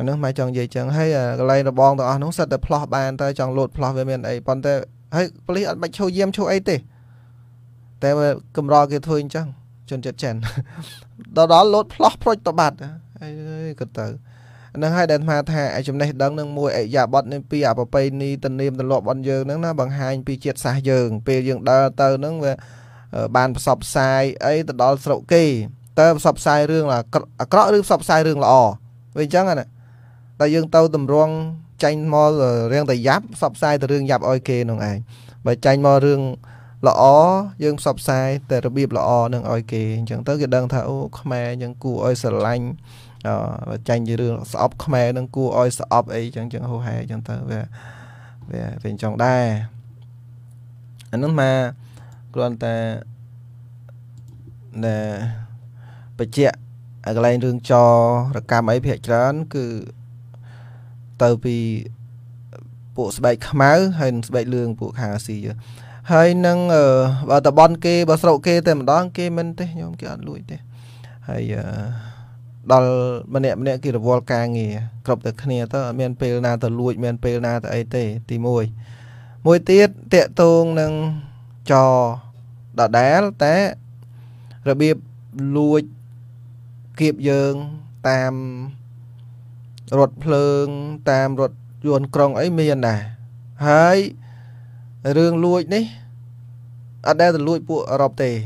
អានឹងម៉ែចង់និយាយចឹងហើយកន្លែងរបងទាំងអស់នោះសិតតែផ្លោះបានតែចង់លោតផ្លោះវាមានអីប៉ុន្តែហើយប៉ូលីសអត់បាច់ឈូយាមឈូអីទេតែកំរគេធ្វើអញ្ចឹងជនចិត្តចិនដល់ដល់លោតផ្លោះព្រុចតបាត់អីក៏ទៅនឹងហើយដែលអាត្មាថាចំណេះដឹងនឹងមួយអយ្យាប័តនឹងពីអបបៃនីតនាមទលាប់របស់យើងហ្នឹងណាបង្ហាញពីជាតិសាសយើងពេលយើងដើរទៅហ្នឹងវាបានផ្សព្វផ្សាយអីទៅដល់ស្រុកគេតើផ្សព្វផ្សាយរឿងអាក្រក់ឬផ្សព្វផ្សាយរឿងល្អវាអញ្ចឹងណាតែយើងទៅតម្រង់ចាញ់មករឿងតែយ៉ាប់ផ្សព្វផ្សាយទៅរឿងយ៉ាប់ឲ្យគេនោះឯងបើចាញ់មករឿងល្អយើងផ្សព្វផ្សាយតែរបៀបល្អនឹងឲ្យគេអញ្ចឹងទៅគេដឹងថាអូខ្មែរអញ្ចឹងគួរឲ្យស្រឡាញ់អឺចាញ់រឿងស្អប់ខ្មែរនឹងគួរឲ្យស្អប់អីអញ្ចឹងអញ្ចឹងហូហែអញ្ចឹងទៅវាវាវិញចង់ដែរអានោះមកគ្រាន់តែណែបច្ចៈអាកន្លែងរឿងចរកម្មអីភាកច្រើនគឺទៅពីពួកស្បែកខ្មៅហើយនឹងស្បែកលឿងពួកខាស៊ីហើយនឹងបើតបន គេបើស្រុកគេតែម្ដងគេមិនទេខ្ញុំគេអត់លួចទេ ហើយដល់ម្នាក់ម្នាក់គេរវល់ការងារគ្រប់តែគ្នាទៅអត់មានពេលណាទៅលួច មាន ពេលណាទៅអីទេទី1មួយទៀតតកតងនឹងចដដាលតែរបៀបលួចគៀបយើងតាមរថភ្លើងតាមរថយន្តក្រុងអីមានដែរហើយរឿងលួចនេះអត់ដែលទៅលួចពួកអឺរ៉ុបទេចរ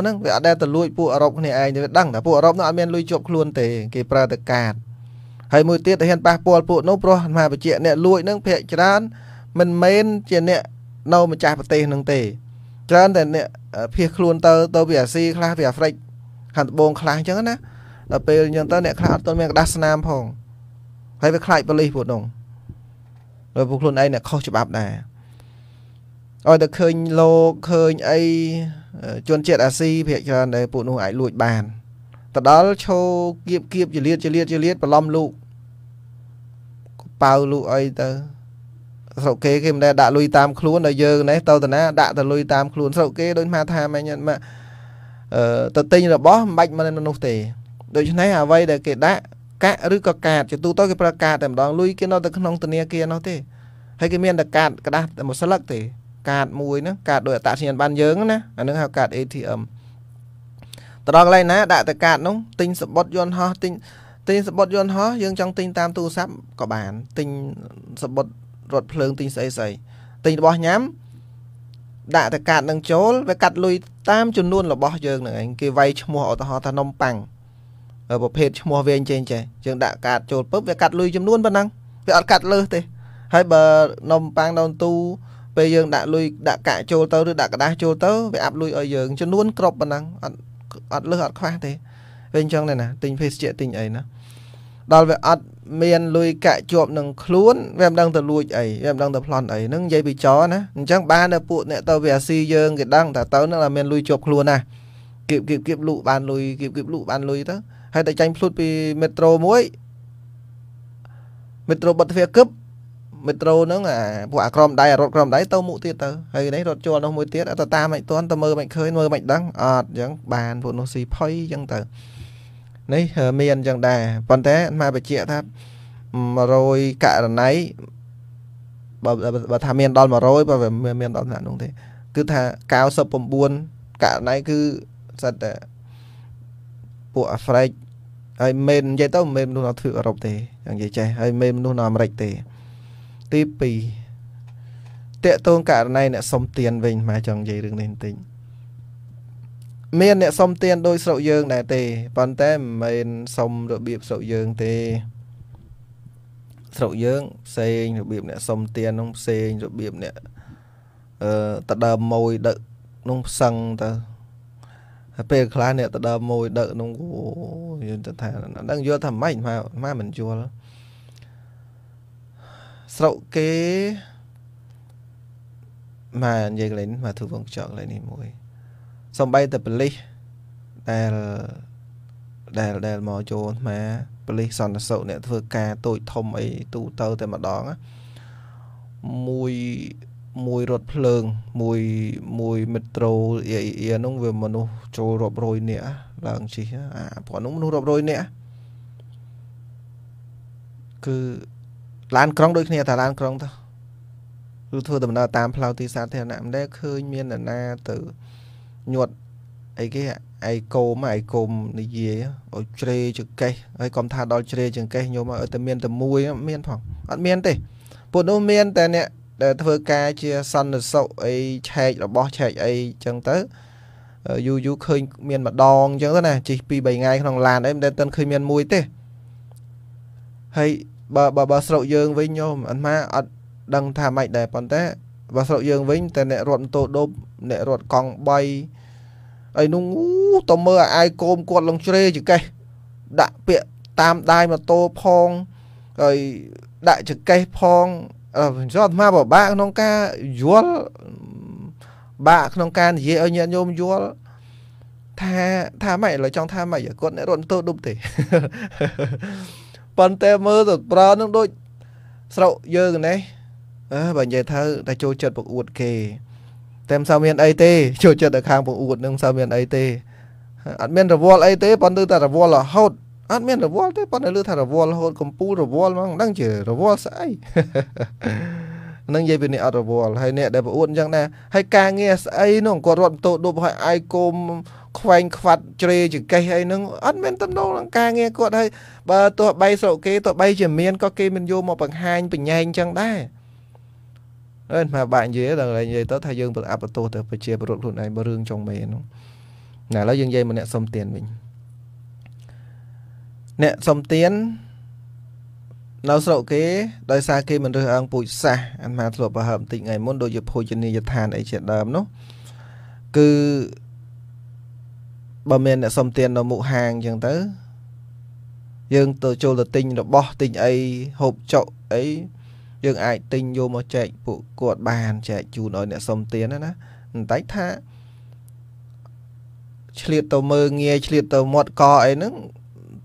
ហ្នឹងវាអត់ដែលទៅលួចពួកអឺរ៉ុបគ្នាឯងទេវាដឹងតែពួកអឺរ៉ុបនោះអត់មានលួចជាប់ខ្លួនទេគេប្រើតែកាតហើយមួយទៀតទៅហ៊ានប៉ះពាល់ពួកនោះព្រោះមហាបជាអ្នកលួចហ្នឹងភាកច្រើនមិនមែនជាអ្នកនៅម្ចាស់ប្រទេសហ្នឹងទេច្រើនតែអ្នកភៀសខ្លួនទៅទៅពីអាស៊ីខ្លះពីអាហ្វ្រិកខាងត្បូងខ្លះអញ្ចឹងណាដល់ពេលអញ្ចឹងទៅអ្នកខ្លះអត់ទាន់មានក្រដាសស្នាមផងហើយវាខ្លាចប៉ូលីសពួកនោះដោយពួកខ្លួនឯងអ្នកខុសច្បាប់ដែរឲ្យតែឃើញលោកឃើញអីជនជាតិអាស៊ីភាគច្រើនដែលពួកនោះអាចលួចបានទៅដល់ឈោគៀបគៀបជលាតជលាតជលាតបន្លំលោកប៉ៅលោកអីទៅស្រុកគេគេមិនដែលដាក់លុយតាមខ្លួនដល់យើងនេះទៅតាណា ដាក់ទៅលុយតាមខ្លួនស្រុកគេដូចមកថាមិញមកអឺទៅទិញរបស់មិនបាច់មិនមនុស្សទេដូច្នេះអ្វីដែលគេដាក់កាក់ឬក៏កាតជាទូទៅគេប្រើកាតតែម្ដងលុយគេនៅតែក្នុងធនាគារនោះទេហើយគេមានតែកាតក្ដាស់តែមួយស្លឹកទេ កាតមួយហ្នឹងកាតដោយអត្តសញ្ញាណប័ណ្ណយើងណាអាហ្នឹងហៅកាត ATM ទៅដល់កន្លែងណា ដាក់តែកាតនោះទិញសបុតយន្តហោះទិញទិញសបុតយន្តហោះយើងចង់ទិញតាមទូរស័ព្ទក៏បានទិញសបុតរថភ្លើងទិញស្អីស្អីទិញរបស់ញ៉ាំ ដាក់តែកាតនឹងចូលវាកាត់លុយតាមចំនួនរបស់យើងហ្នឹងឯងគេវាយឈ្មោះឧទាហរណ៍ថានំប៉័ងប្រភេទឈ្មោះវាអញ្ចឹងចេះយើងដាក់កាតចូលពឹបវាកាត់លុយចំនួនប៉ុណ្ណឹងវាអត់កាត់លើសទេហើយបើនំប៉ាំងដូនទូពេលយើងដាក់លុយដាក់កាក់ចូលទៅឬដាក់กระดาษចូលទៅវាអាប់លុយឲ្យយើងចំនួនគ្រប់ប៉ុណ្ណឹងអត់អត់លើសអត់ខ្វះទេវាអញ្ចឹងដែរណាទិញភេសជ្ជៈទិញអីណាដល់វាអត់មានលុយកាក់ជាប់នឹងខ្លួនវាមិនដឹងទៅលួចអីវាមិនដឹងទៅប្លន់អីហ្នឹងនិយាយពីចរណាអញ្ចឹងបាននៅពួកអ្នកទៅវាអាស៊ីយើងគេដឹងតែទៅនឹងតែមានលុយជាប់ខ្លួនណាគៀបគៀបគៀបលក់បានលុយគៀបគៀបលក់បានលុយទៅហើយតែចាញ់ភ្លុតពីមេត្រូមួយមេត្រូបាត់ទ្វារគឹបមេត្រូហ្នឹងអាពួកអាក្រមដៃអារត់ក្រមដៃទៅមុខទៀតទៅហើយនេះរត់ចូលនោះមួយទៀតទៅតាមមិនទាន់ទៅមើលមិនឃើញមើលមិនដឹងអត់អញ្ចឹងបានពួកនោះស៊ីភ័យអញ្ចឹងទៅនេះមានអញ្ចឹងដែរប៉ុន្តែមកបញ្ជាក់ថា100ករណីបើបើថាមានដល់100បើមានដល់ថ្នាក់នោះទេគឺថា99ករណីគឺសិតតែពួកអាហ្វ្រិកហើយមេននិយាយទៅមេនមនុស្សនៅទ្វីបអឺរ៉ុបទេយ៉ាងនិយាយចេះហើយមេនមនុស្សនៅអាមេរិកទេទី2តកតងករណីអ្នកសុំទានវិញមកចង់និយាយរឿងនេះបន្តិចមានអ្នកសុំទានដោយស្រុកយើងដែរទេប៉ុន្តែមិនមែនសុំរបៀបស្រុកយើងទេស្រុកយើងផ្សេងរបៀបអ្នកសុំទាននោះផ្សេងរបៀបអ្នកអឺតដើមម៉ួយដឹកនោះផ្សឹងទៅហើយពេលខ្លះអ្នកទៅដើមមួយដឹកនោះអូយើងទៅថាដឹងយល់ថាម៉េចមកមកមិនយល់ស្រុកគេមកនិយាយកន្លែងមកធ្វើវងខ្ចក់កន្លែងនេះមួយសំបីតែប៉លិសដែលដែលដែលមកចូលថ្មាប៉លិសសន្តិសុខអ្នកធ្វើការតូចធំអីទូទៅតែម្ដងមួយមួយរថភ្លើងមួយមួយមេត្រូ EIA ហ្នឹងវាមនុស្សចូលរាប់រយនាក់ឡើងជិះអាព្រោះហ្នឹងមនុស្សរាប់រយនាក់គឺឡានក្រុងដូចគ្នាតែឡានក្រុងទៅគឺធ្វើដំណើរតាមផ្លូវទីសាធារណៈមិនដែលឃើញមានអ្នកណាទៅញាត់អីគេឯកោមឯកោមនិយាយអោយជ្រេចង្កេះហើយគាត់ថាដល់ជ្រេចង្កេះញោមឲ្យតែមានតែមួយ មានផងអត់មានទេពួកនោះមានតែអ្នកដែលធ្វើការជាសន្តិសុខអីឆែករបស់ឆែកអីចឹងទៅយូរយូរឃើញមានម្ដងចឹងទៅណាជិះ2 3ថ្ងៃក្នុងឡានអីមិនដែលឃើញមានមួយទេហើយបើបើបើស្រុកយើងវិញញោមអាត្មាអត់ដឹងថាម៉េចដែរប៉ុន្តែបើស្រុកយើងវិញតែអ្នករត់ម៉ូតូដប់អ្នករត់កង់3អីនោះទៅមើលអាយគោមគាត់លងជ្រេចកេះដាក់ពាក្យតាមដាយម៉ូតូផងហើយដាក់ចកេះផងអឺចូលអាត្មាពិបាកក្នុងការយល់បាក់ក្នុងការនិយាយឲ្យញាតិញោមយល់ថាថាម៉េចឥឡូវចង់ថាម៉េចគាត់អ្នករត់ម៉ូតូឌុបទេប៉ុន្តែមើលទៅប្រើនឹងដូចស្រុកយើងណេះអើបើនិយាយទៅតែចូលចិត្តពង្អួតគេតែមិនសូវមានអីទេចូលចិត្តដល់ខាងពង្អួតនឹងមិនសូវមានអីទេអត់មានរវល់អីទេប៉ុន្តែតែរវល់រហូតអត់មានរវល់ទេប៉ុន្តែលឺថារវល់រហូតកំពូលរវល់ហ្មងមិនដឹងជារវល់ស្អីនឹងនិយាយពីនេះអត់រវល់ហើយអ្នកដែលប្រអួតអញ្ចឹងណាហើយការងារស្អីនោះគាត់រត់ម៉ូតូដប់ហើយអាយគោមខ្វែងខ្វាត់ជ្រេចង្កេះអីហ្នឹងអត់មានតំណងនឹងការងារគាត់ហើយបើទោះបីស្រុកគេទោះបីជាមានក៏គេមិនយកមកបង្ហាញបញ្ញាញអញ្ចឹងដែរអើមកបាក់និយាយដល់និយាយទៅថាយើងប្រអប់បន្ទោសទៅប្រជាពលរដ្ឋខ្លួនឯងបើរឿងចុងមេហ្នឹងណាឥឡូវយើងនិយាយមកអ្នកសុំទានវិញអ្នកសុំទាននៅស្រុកគេដោយសារគេមិនរើសអើងពូជសាសអាត្មាធ្លាប់ប្រហើបន្តិចថ្ងៃមុនដូចជាភោជនីយដ្ឋានអីជាដើមនោះគឺបើមានអ្នកសុំទាននៅមុខហាងអញ្ចឹងទៅ យើងទៅចូលទៅទិញរបស់ទិញអីហូបចុកអីយើងអាចទិញយកមកចែកពួកគាត់បានចែកជូនឲ្យអ្នកសុំទានណាបន្តិចថាឆ្លៀតទៅមើងងាយឆ្លៀតទៅមាត់កអីហ្នឹង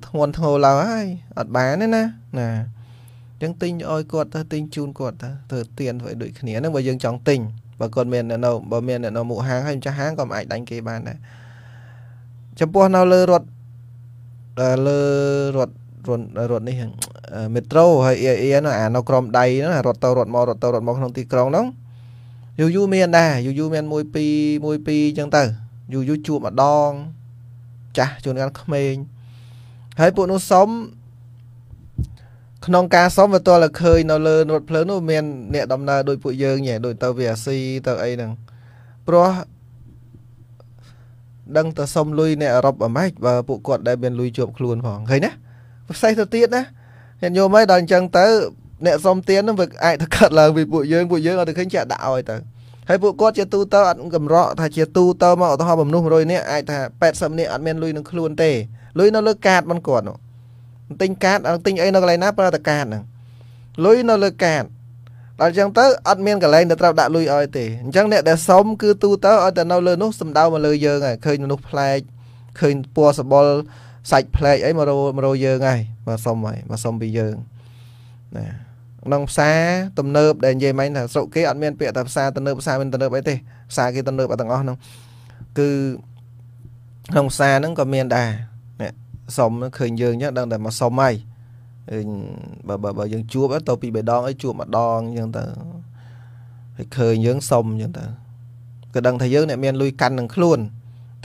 ធ្ងន់ធ្ងរឡើងហើយអត់បានទេណា ណាអញ្ចឹងទិញឲ្យគាត់ទៅទិញជូនគាត់ទៅធ្វើទៀនធ្វើឲ្យដូចគ្នាហ្នឹងបើយើងចង់ទិញបើគាត់មាននៅបើមាននៅមុខហាងហើយម្ចាស់ហាងក៏មិនអាចដាញ់គេបានដែរចំពោះនៅលើរត់លើរត់រត់រត់នេះមេត្រូហើយ EA ណាអានៅក្រមដៃណារត់ទៅរត់មករត់ទៅរត់មកក្នុងទីក្រុងហ្នឹងយូយូមានដែរយូយូមាន1 2 1 2អញ្ចឹងទៅយូយូជួបម្ដងចាស់ជួនកាលក្មេងហើយពួកនោះសុំក្នុងការសុំវាទាល់តែឃើញនៅលើរថភ្លើងនោះមានអ្នកដំណើរដូចពួកយើងញ៉ែដូចទៅវាអាស៊ីទៅអីហ្នឹងព្រោះដឹងតែសុំលុយអ្នកអឺរ៉ុបអាម៉េចបើពួកគាត់ដែលមានលុយជាប់ខ្លួនផងឃើញណាផ្សេងទៅទៀតណាញាតិញោមអីដល់អញ្ចឹងទៅអ្នកសុំទាននឹងវាអាចទៅកាត់ឡើងពីពួកយើងពួកយើងអត់ទៅឃើញចាក់ដាក់ឲ្យទៅហើយពួកគាត់ជាទូទៅអត់កម្រកថាជាទូទៅមកឧទាហរណ៍មនុស្ស100នាក់អាចថា80នាក់អត់មានលុយនឹងខ្លួនទេលុយនៅលើកាតមិនគាត់នោះទិញកាតទិញអីនៅកន្លែងណាប្រើតែកាតហ្នឹងលុយនៅលើកាតដល់អញ្ចឹងទៅអត់មានកន្លែងដែលត្រូវដាក់លុយឲ្យទេអញ្ចឹងអ្នកដែលសុំគឺទូទៅឲ្យតែនៅលើនោះសំដៅមកលើយើងហើយឃើញមនុស្សផ្លែកឃើញពណ៌សបុលសាច់ផ្លែកអីមករោមករោយើងហើយមកសុំហើយមកសុំពីយើងណាក្នុងផ្សារទំនើបដែលនិយាយមិញថាស្រុកគេអត់មានពាក្យថាផ្សារទំនើបផ្សារមានទំនើបអីទេផ្សារគេទំនើបអត់ទាំងអស់ហ្នឹងគឺក្នុងផ្សារហ្នឹងក៏មានដែរសុំឃើញយើងអញ្ចឹងដឹងតែមកសុំហើយបើបើបើយើងជួបទៅពីរបីដងអីជួបម្ដងអញ្ចឹងទៅហើយឃើញយើងសុំអញ្ចឹងទៅក៏ដឹងថាយើងអ្នកមានលុយកាន់នឹងខ្លួន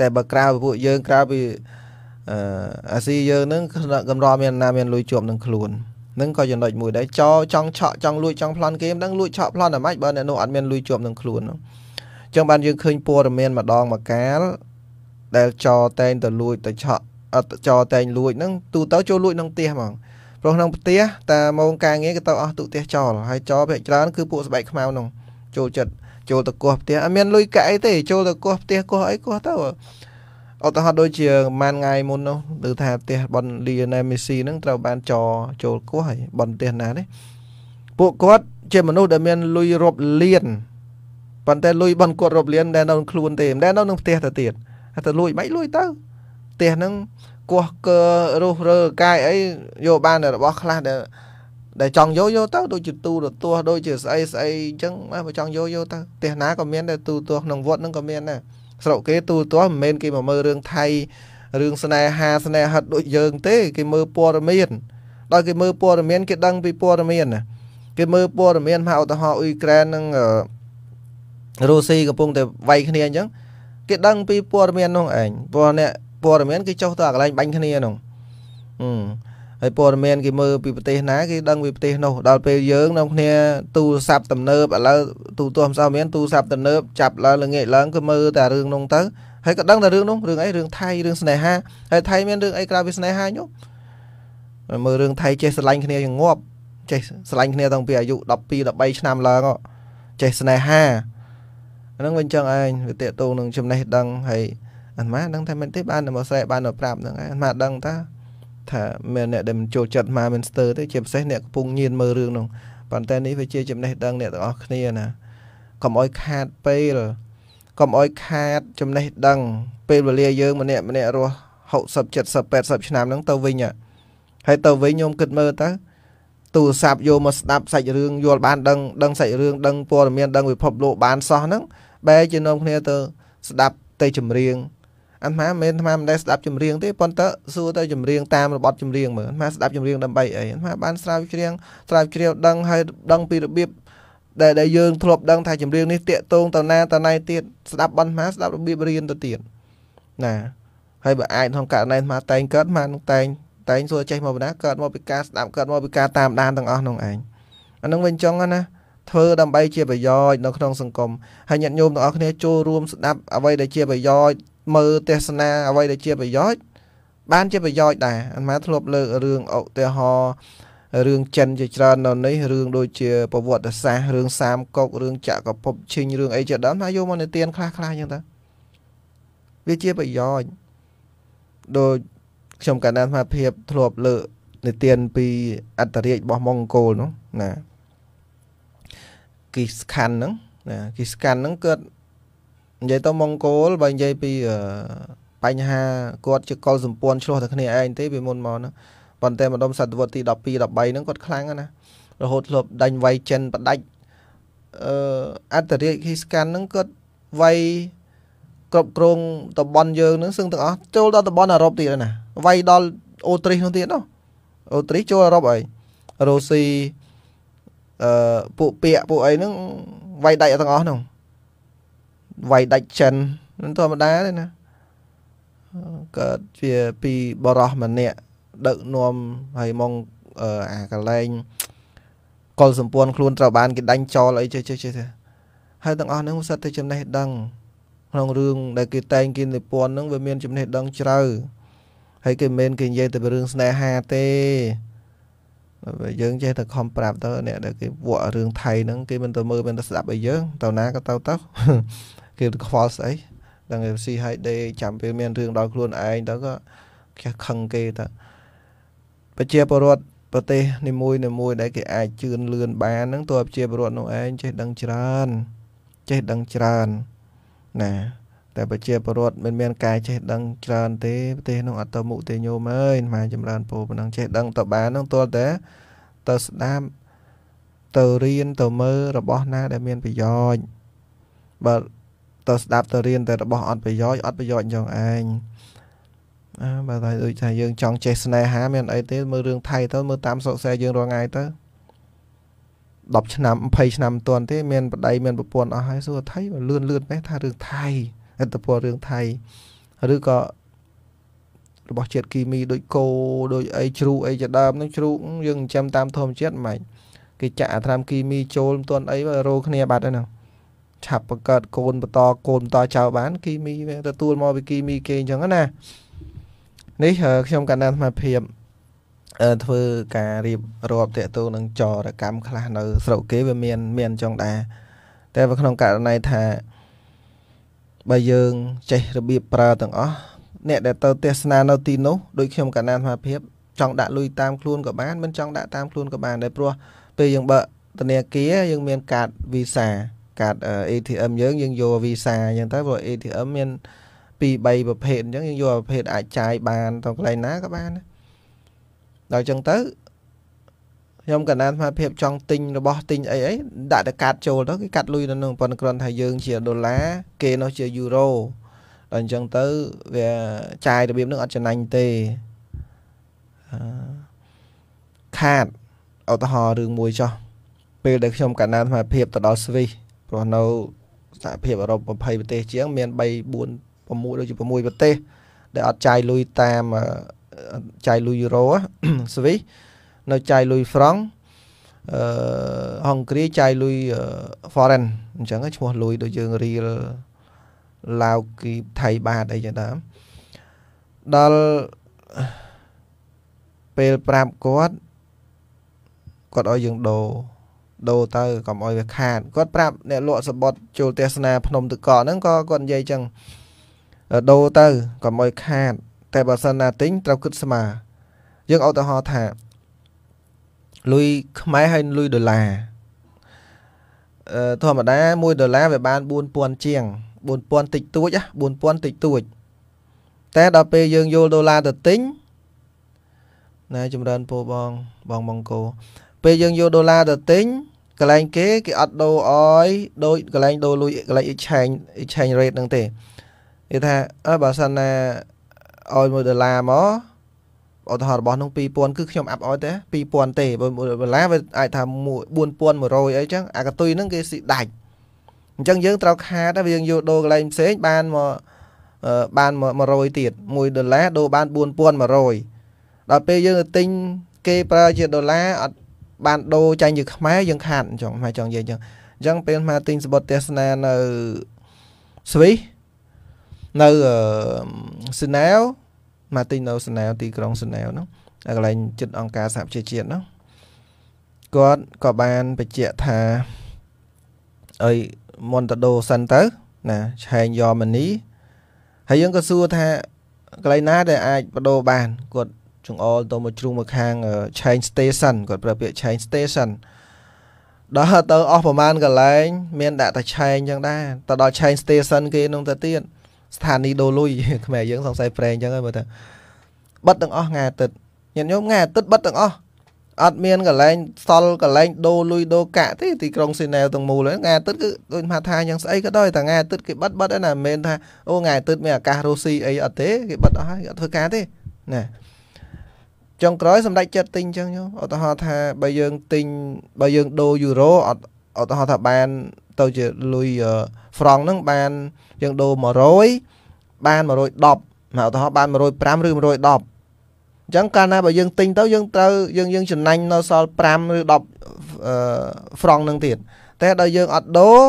តែបើក្រៅពីពួកយើងក្រៅពីអឺអាស៊ីយើងនឹងកម្រមានណាមានលុយជាប់នឹងខ្លួននឹងក៏ចំណុចមួយដែរចោចង់ឆក់ចង់លួចចង់ប្លន់គេមិនដឹងលួចឆក់ប្លន់អាម៉េចបើអ្នកនោះអត់មានលុយជាប់នឹងខ្លួនអញ្ចឹងបានយើងឃើញព័ត៌មានម្ដងមកកាល ដែលចោតែងទៅលួចទៅឆក់អត់ចោតែងលួចហ្នឹងទូទៅចូលលួចក្នុងផ្ទះហ្មងព្រោះក្នុងផ្ទះតាម៉ោងការងារគេទៅអស់ទូផ្ទះចោលហើយចោលភាគច្រើនគឺពួកស្បែកខ្មៅហ្នឹងចូលចិត្តចូលទៅកោះផ្ទះអត់មានលុយកាក់អីទេ ចូលទៅកោះផ្ទះកោះអីកោះទៅអត់ទៅហត់ដូចជាម៉ានថ្ងៃមុននោះឬថាផ្ទះប៉ុនលីណែមេស៊ីហ្នឹងត្រូវបានចោចូលកោះហើយប៉ុនផ្ទះណានេះពួកគាត់ជាមនុស្សដែលមានលុយរាប់លានប៉ុន្តែលុយប៉ុនគាត់រាប់លានដែលនៅក្នុងខ្លួនទេមិនដែលនៅក្នុងផ្ទះទៅទៀតតែលួចមិនលួចទៅផ្ទះហ្នឹងគោះកើរុះរើកាយអីយកបានរបស់ខ្លះដែលដែលចង់យកយកទៅដូចជាទូរទស្សន៍ដូចជាស្អីស្អីអញ្ចឹងបើចង់យកយកទៅផ្ទះណាក៏មានដែរទូរទស្សន៍ក្នុងវត្តហ្នឹងក៏មានដែរស្រុកគេទូរទស្សន៍មិនមែនគេមកមើលរឿងថៃរឿងស្នេហាស្នេហិតដូចយើងទេគេមើលព័ត៌មានដល់គេមើលព័ត៌មានគេដឹងពីព័ត៌មានណាគេមើលព័ត៌មានមកឧទាហរណ៍អ៊ុយក្រែននិងរុស្ស៊ីកំពុងតែវាយគ្នាអញ្ចឹងគេដឹងពីព័ត៌មាននោះឯងព្រោះអ្នកព័ត៌មានគេចុះទៅអាកន្លែងបាញ់គ្នាហ្នឹងអឺហើយព័ត៌មានគេមើលពីប្រទេសណាគេដឹងពីប្រទេសនោះដល់ពេលយើងនាំគ្នាទូរស័ព្ទទំនើបឥឡូវទូទាស់មិនសូវមានទូរស័ព្ទទំនើបចាប់ឡើងល្ងាចឡើងគឺមើលតែរឿងនោះទៅហើយក៏ដឹងតែរឿងនោះរឿងអីរឿងថៃរឿងស្នេហាហើយថៃមានរឿងអីក្រៅពីស្នេហាញោមមើលរឿងថៃចេះស្រឡាញ់គ្នាយ៉ាងងាប់ចេះស្រឡាញ់គ្នាតាំងពីអាយុ12 13ឆ្នាំឡើងចេះស្នេហាហ្នឹងវាអញ្ចឹងឯងវាតេតតូននឹងចំណេះដឹងហើយអាត្មាដឹងថាមែនទេបានមកស្រែបានមកប្រាប់ហ្នឹងឯងអាត្មាដឹងថាថាមានអ្នកដែលមិនចូលចិត្តមកមិនស្ទើរទេជាពិសេសអ្នកកំពុងញៀនមើលរឿងហ្នឹងប៉ុន្តែនេះវាជាចំណេះដឹងអ្នកទាំងអស់គ្នាណាកុំអោយខាតពេលកុំអោយខាតចំណេះដឹង ពេលវេលាយើងម្នាក់ម្នាក់រស់60 70 80ឆ្នាំហ្នឹង ទៅវិញហើយទៅវិញខ្ញុំគិតមើលទៅទូរស័ព្ទយកមកស្ដាប់សាច់រឿងយល់បានដឹងដឹងសាច់រឿងដឹងព័ត៌មានដឹងពិភពលោកបានសោះហ្នឹងបែរជានាំគ្នាទៅស្ដាប់តែចម្រៀងអាត្មាមិនមែនអាត្មាមិនដែលស្ដាប់ចម្រៀងទេប៉ុន្តែសួរទៅចម្រៀងតាមរបត់ចម្រៀងមើលអាត្មាស្ដាប់ចម្រៀងដើម្បីអីអាត្មាបានស្រាវជ្រាវស្រាវជ្រាវដឹងហើយដឹងពីរបៀបដែលដែលយើងធ្លាប់ដឹងថាចម្រៀងនេះតាកតងទៅណាទៅណៃទៀតស្ដាប់បានអាត្មាស្ដាប់របៀបរៀនទៅទៀតណាហើយបើអាចក្នុងករណីអាត្មាតែងកើតអាត្មានឹងតែងតែងសួរចេះមកបណ្ណាកើតមកពីការស្ដាប់កើតមកពីការតាមដានទាំងអស់នោះឯងអានឹងវិញចឹងណាធ្វើដើម្បីជាប្រយោជន៍នៅក្នុងសង្គមហើយញាតិញោមទាំងអស់គ្នាចូលរួមស្ដាប់អ្វីដែលជាប្រយោជន៍មើលទេសនាអ្វីដែលជា ប្រយោជន៍បានជាប្រយោជន៍ដែរអាត្មាធ្លាប់លើករឿងឧទាហរណ៍រឿងចិនជាច្រើននៅនេះរឿងដូចជា ប្រវត្តិសាស្ត្ររឿងសាមកុករឿងចក្រភពឈិញរឿងអីជាដើមថាយកមកនិទានខ្លះខ្លះអញ្ចឹងទៅវាជាប្រយោជន៍ដូចខ្ញុំកណ្ដាលថាភាពធ្លាប់លើកនិទានពីអត្តរាជរបស់ម៉ុងហ្គោលនោះណាគីសខាន់ហ្នឹងណាគីសខាន់ហ្នឹងគាត់និយាយទៅម៉ុងកូលបើនិយាយពីបញ្ហាគាត់ជាកុលសម្ព័ន្ធឆ្លោះតែគ្នាឯងទេពីមុនមកហ្នឹងប៉ុន្តែម្ដុំសតវត្សទី12 13ហ្នឹងគាត់ខ្លាំងណាស់រហូតធ្លាប់ដាញ់វៃចិនបដាច់អឺអត្តរាជហ៊ីស្កាន់ហ្នឹងគាត់វៃគ្រប់គ្រងតំបន់យើងហ្នឹងសឹងទាំងអស់ចូលដល់តំបន់អឺរ៉ុបទៀតណាវៃដល់អូទ្រីសនោះទៀតនោះអូទ្រីសចូលអឺរ៉ុបហើយរុស្ស៊ីអឺពួកពាកពួកអីហ្នឹងវាយដាច់ទាំងអស់ហ្នឹងវ័យដាច់ចិនមិនធម្មតាទេណាកើតជាពីបរោះម្នាក់ដឹកនាំហើយមកអាកលែងកុលសម្ព័ន្ធខ្លួនត្រូវបានគេដាញ់ចោលអីចេះចេះចេះហើយទាំងអស់ហ្នឹងសិតតែចំណេះដឹងក្នុងរឿងដែលគេតែង គេនិពន្ធហ្នឹងវាមានចំណេះដឹងជ្រៅហើយគេមិនមែនគេនិយាយតែពីរឿងស្នេហាទេបើយើងចេះតែខំប្រាប់ទៅអ្នកដែលគេវក់រឿងថៃហ្នឹងគេមិនទៅមើលមិនទៅស្ដាប់ឲ្យយើងទៅណាក៏ទៅទៅគេខ្វល់ស្អីដល់គេស៊ីហើយដេចាំពេលមានរឿងដល់ខ្លួនឯងទៅក៏ខ្ជះខឹងគេទៅប្រជាពលរដ្ឋប្រទេសនីមួយនីមួយដែលគេអាចជឿនលឿនបានហ្នឹងតើប្រជាពលរដ្ឋនោះឯងចេះដឹងច្រើនចេះដឹងច្រើនណាតែប្រជាពលរដ្ឋមិនមាន ការចេះដឹងច្រើនទេប្រទេសនោះអត់ទៅមុខទេញោមអើយមកចម្រើនពោប៉ុណ្ណឹងចេះដឹងទៅបានហ្នឹងទាល់តែទៅស្ដាប់ទៅរៀនទៅមើលរបស់ណា ដែលមានប្រយោជន៍បើទៅស្ដាប់ទៅរៀនតែរបស់អត់ប្រយោជន៍អត់ប្រយោជន៍យ៉ាងឯងអើបើតែដូចថាយើងចង់ចេះស្នេហាមានអីទេមើលរឿងថៃទៅមើលតាមសុកសែយើងរាល់ថ្ងៃទៅ10ឆ្នាំ20ឆ្នាំមិនទាន់ទេមានប្តីមានប្រពន្ធអស់ហើយសួរថៃមកលឿនលឿននេះថារឿងថៃឥទ្ធិពលរឿងថៃឬក៏របស់ជាតិគីមីដូចគោដូចអីជ្រូកអីជាដើមនឹងជ្រូកយើងចិញ្ចឹមតាមធម្មជាតិមិនគេចាក់អាថ្នាំគីមីចូលមិនទាន់អីរោគ្នាបាត់ហើយហ្នឹងឆាប់បង្កើតកូនបន្តកូនបន្តចៅបាន គីមីទទួលមកពីគីមីគេអញ្ចឹងណា នេះខ្ញុំកណ្ដាលអាត្មាភាពធ្វើការរៀបរាប់តេតូនឹងចរកម្មខ្លះនៅ ស្រុកគេវាមាន មានចង់ដែរតែបើក្នុងករណីថាបើយើងចេះរបៀបប្រើទាំងអស់អ្នកដែលទៅទេសនានៅទីនោះដូចខ្ញុំកណ្ដាលអាត្មាភាពចង់ដាក់លុយតាមខ្លួនក៏បានមិនចង់ដាក់តាមខ្លួនក៏បានដែរព្រោះពេលយើងបើកធនាគារយើងមានកាតវីសាកាត ATM យើងយើងយក Visa អញ្ចឹងទៅព្រោះ ATM មាន2 3ប្រភេទអញ្ចឹងយើងយកប្រភេទអាចចាយបានទៅកន្លែងណាក៏បានដល់អញ្ចឹងទៅខ្ញុំកណ្ដាលស្មារតីចង់ទិញរបស់ទិញអីអីដាក់តែកាតចូលទៅគេកាត់លុយទៅនឹងប៉ុន្តែគ្រាន់ថាយើងជាដុល្លារគេនោះជាយូរ៉ូដល់អញ្ចឹងទៅវាចាយរបៀបនឹងអត់ចំណាញ់ទេខាតឧទាហរណ៍រឿងមួយចោះពេលដែលខ្ញុំកណ្ដាលស្មារតីទៅដល់ស្វីសព្រោះនៅសហភាពអឺរ៉ុប20ប្រទេសជាង មាន3 4 6ដូចជា6ប្រទេសដែលអត់ចាយលុយតាមចាយលុយយូរ៉ូស្វីសនៅចាយលុយហ្វ្រង់អឺហុងគ្រីចាយលុយ foreign អញ្ចឹងឈ្មោះលុយដូចយើងរៀលឡាវគីថៃបាតអីចឹងតាមដល់ពេលប្រាប់គាត់គាត់ឲ្យយើងដូរដូរទៅកុំអោយវាខាតគាត់ប្រាប់អ្នកលក់សបុតចូលទេសនាភ្នំទឹកកកហ្នឹងក៏គាត់និយាយចឹងដូរទៅកុំអោយខាត តែបើសិនណាទិញត្រូវគិតស្មើយើងឧទាហរណ៍ថាលុយខ្មែរហើយលុយដុល្លារអឺធម្មតា1ដុល្លារវាបាន4000ជាង4000តិចតួច4000តិចតួច តែដល់ពេលយើងយកដុល្លារទៅទិញណាចម្រើនពូបងបងម៉ុងកូពេលយើងយកដុល្លារទៅទិញកន្លែងគេគេអត់ដូរអយដូចកន្លែងដូរលុយកន្លែង exchange exchange rate ហ្នឹងទេគេថាអើបើសិនណាអយ1ដុល្លារមកឧទាហរណ៍របស់នោះ2000គឺខ្ញុំអាប់អយទេ2000ទេបើ1ដុល្លារវាអាចថា4100អីចឹងអាកតុយហ្នឹងគេស៊ីដាច់អញ្ចឹងយើងត្រូវខាតយើងយកដូរកន្លែងផ្សេងបានមកបាន100ទៀត1ដុល្លារដូរបាន4100ដល់ពេលយើងទៅទិញគេប្រើជាដុល្លារអត់បានដូរចាញ់ជាខ្មែរយើងខាតអញ្ចឹងខ្មែរចង់និយាយអញ្ចឹងអញ្ចឹងពេលខ្មែរទិញសបុតទេសនានៅស្វីសនៅសេណែលមកទិញនៅសេណែលទីក្រុងសេណែលហ្នឹងកន្លែងចិត្តអង្គការសហប្រជាជាតិហ្នឹងគាត់ក៏បានបញ្ជាក់ថាអីមន្តដូសិនទៅណាឆែងយ៉មនីហើយយើងក៏សួរថាកន្លែងណាដែលអាចបដូរបានគាត់ចង្អុលទៅមកជ្រុងមកខាង Chain Station គាត់ប្រើពាក្យ Chain Station ដល់ទៅអស់ប្រហែលកន្លែងមាន ដាក់តែ Chain ចឹងដែរទៅដល់ Chain Station គេនោះទៅទៀតស្ថានីយ៍ដូរលុយខ្មែរយើងសង្ស័យប្រេងចឹងហើយមើលទៅបិទទាំងអស់ថ្ងៃអាទិត្យញាតិញោមថ្ងៃអាទិត្យបិទទាំងអស់អត់មានកន្លែងសល់កន្លែងដូរលុយដូរកាក់ទេទីក្រុងស៊ីណែលទាំងមូលថ្ងៃអាទិត្យគឺដូចមកថាយ៉ាងស្អីក៏ដោយតែថ្ងៃអាទិត្យគេបិទបិទឯណាមិនមែនថាអូថ្ងៃអាទិត្យមានអាកាសរស់ស៊ីអីអត់ទេគេបិទអស់ហើយអត់ធ្វើការទេណាចុងក្រោយសម្ដេចចិត្តទិញចឹងយោឧទាហរណ៍ថាបើយើងទិញបើយើងដូរយូរ៉ូអត់ឧទាហរណ៍ថាបានទៅជាលុយហ្វ្រង់ហ្នឹងបានយើងដូរ100បាន110មកឧទាហរណ៍បាន105ឬ110អញ្ចឹងកាលណាបើយើងទិញទៅយើងត្រូវយើងយើងចំណាញ់នៅសល់5ឬ10អឺហ្វ្រង់ហ្នឹងទៀតតែដល់យើងអត់ដូរ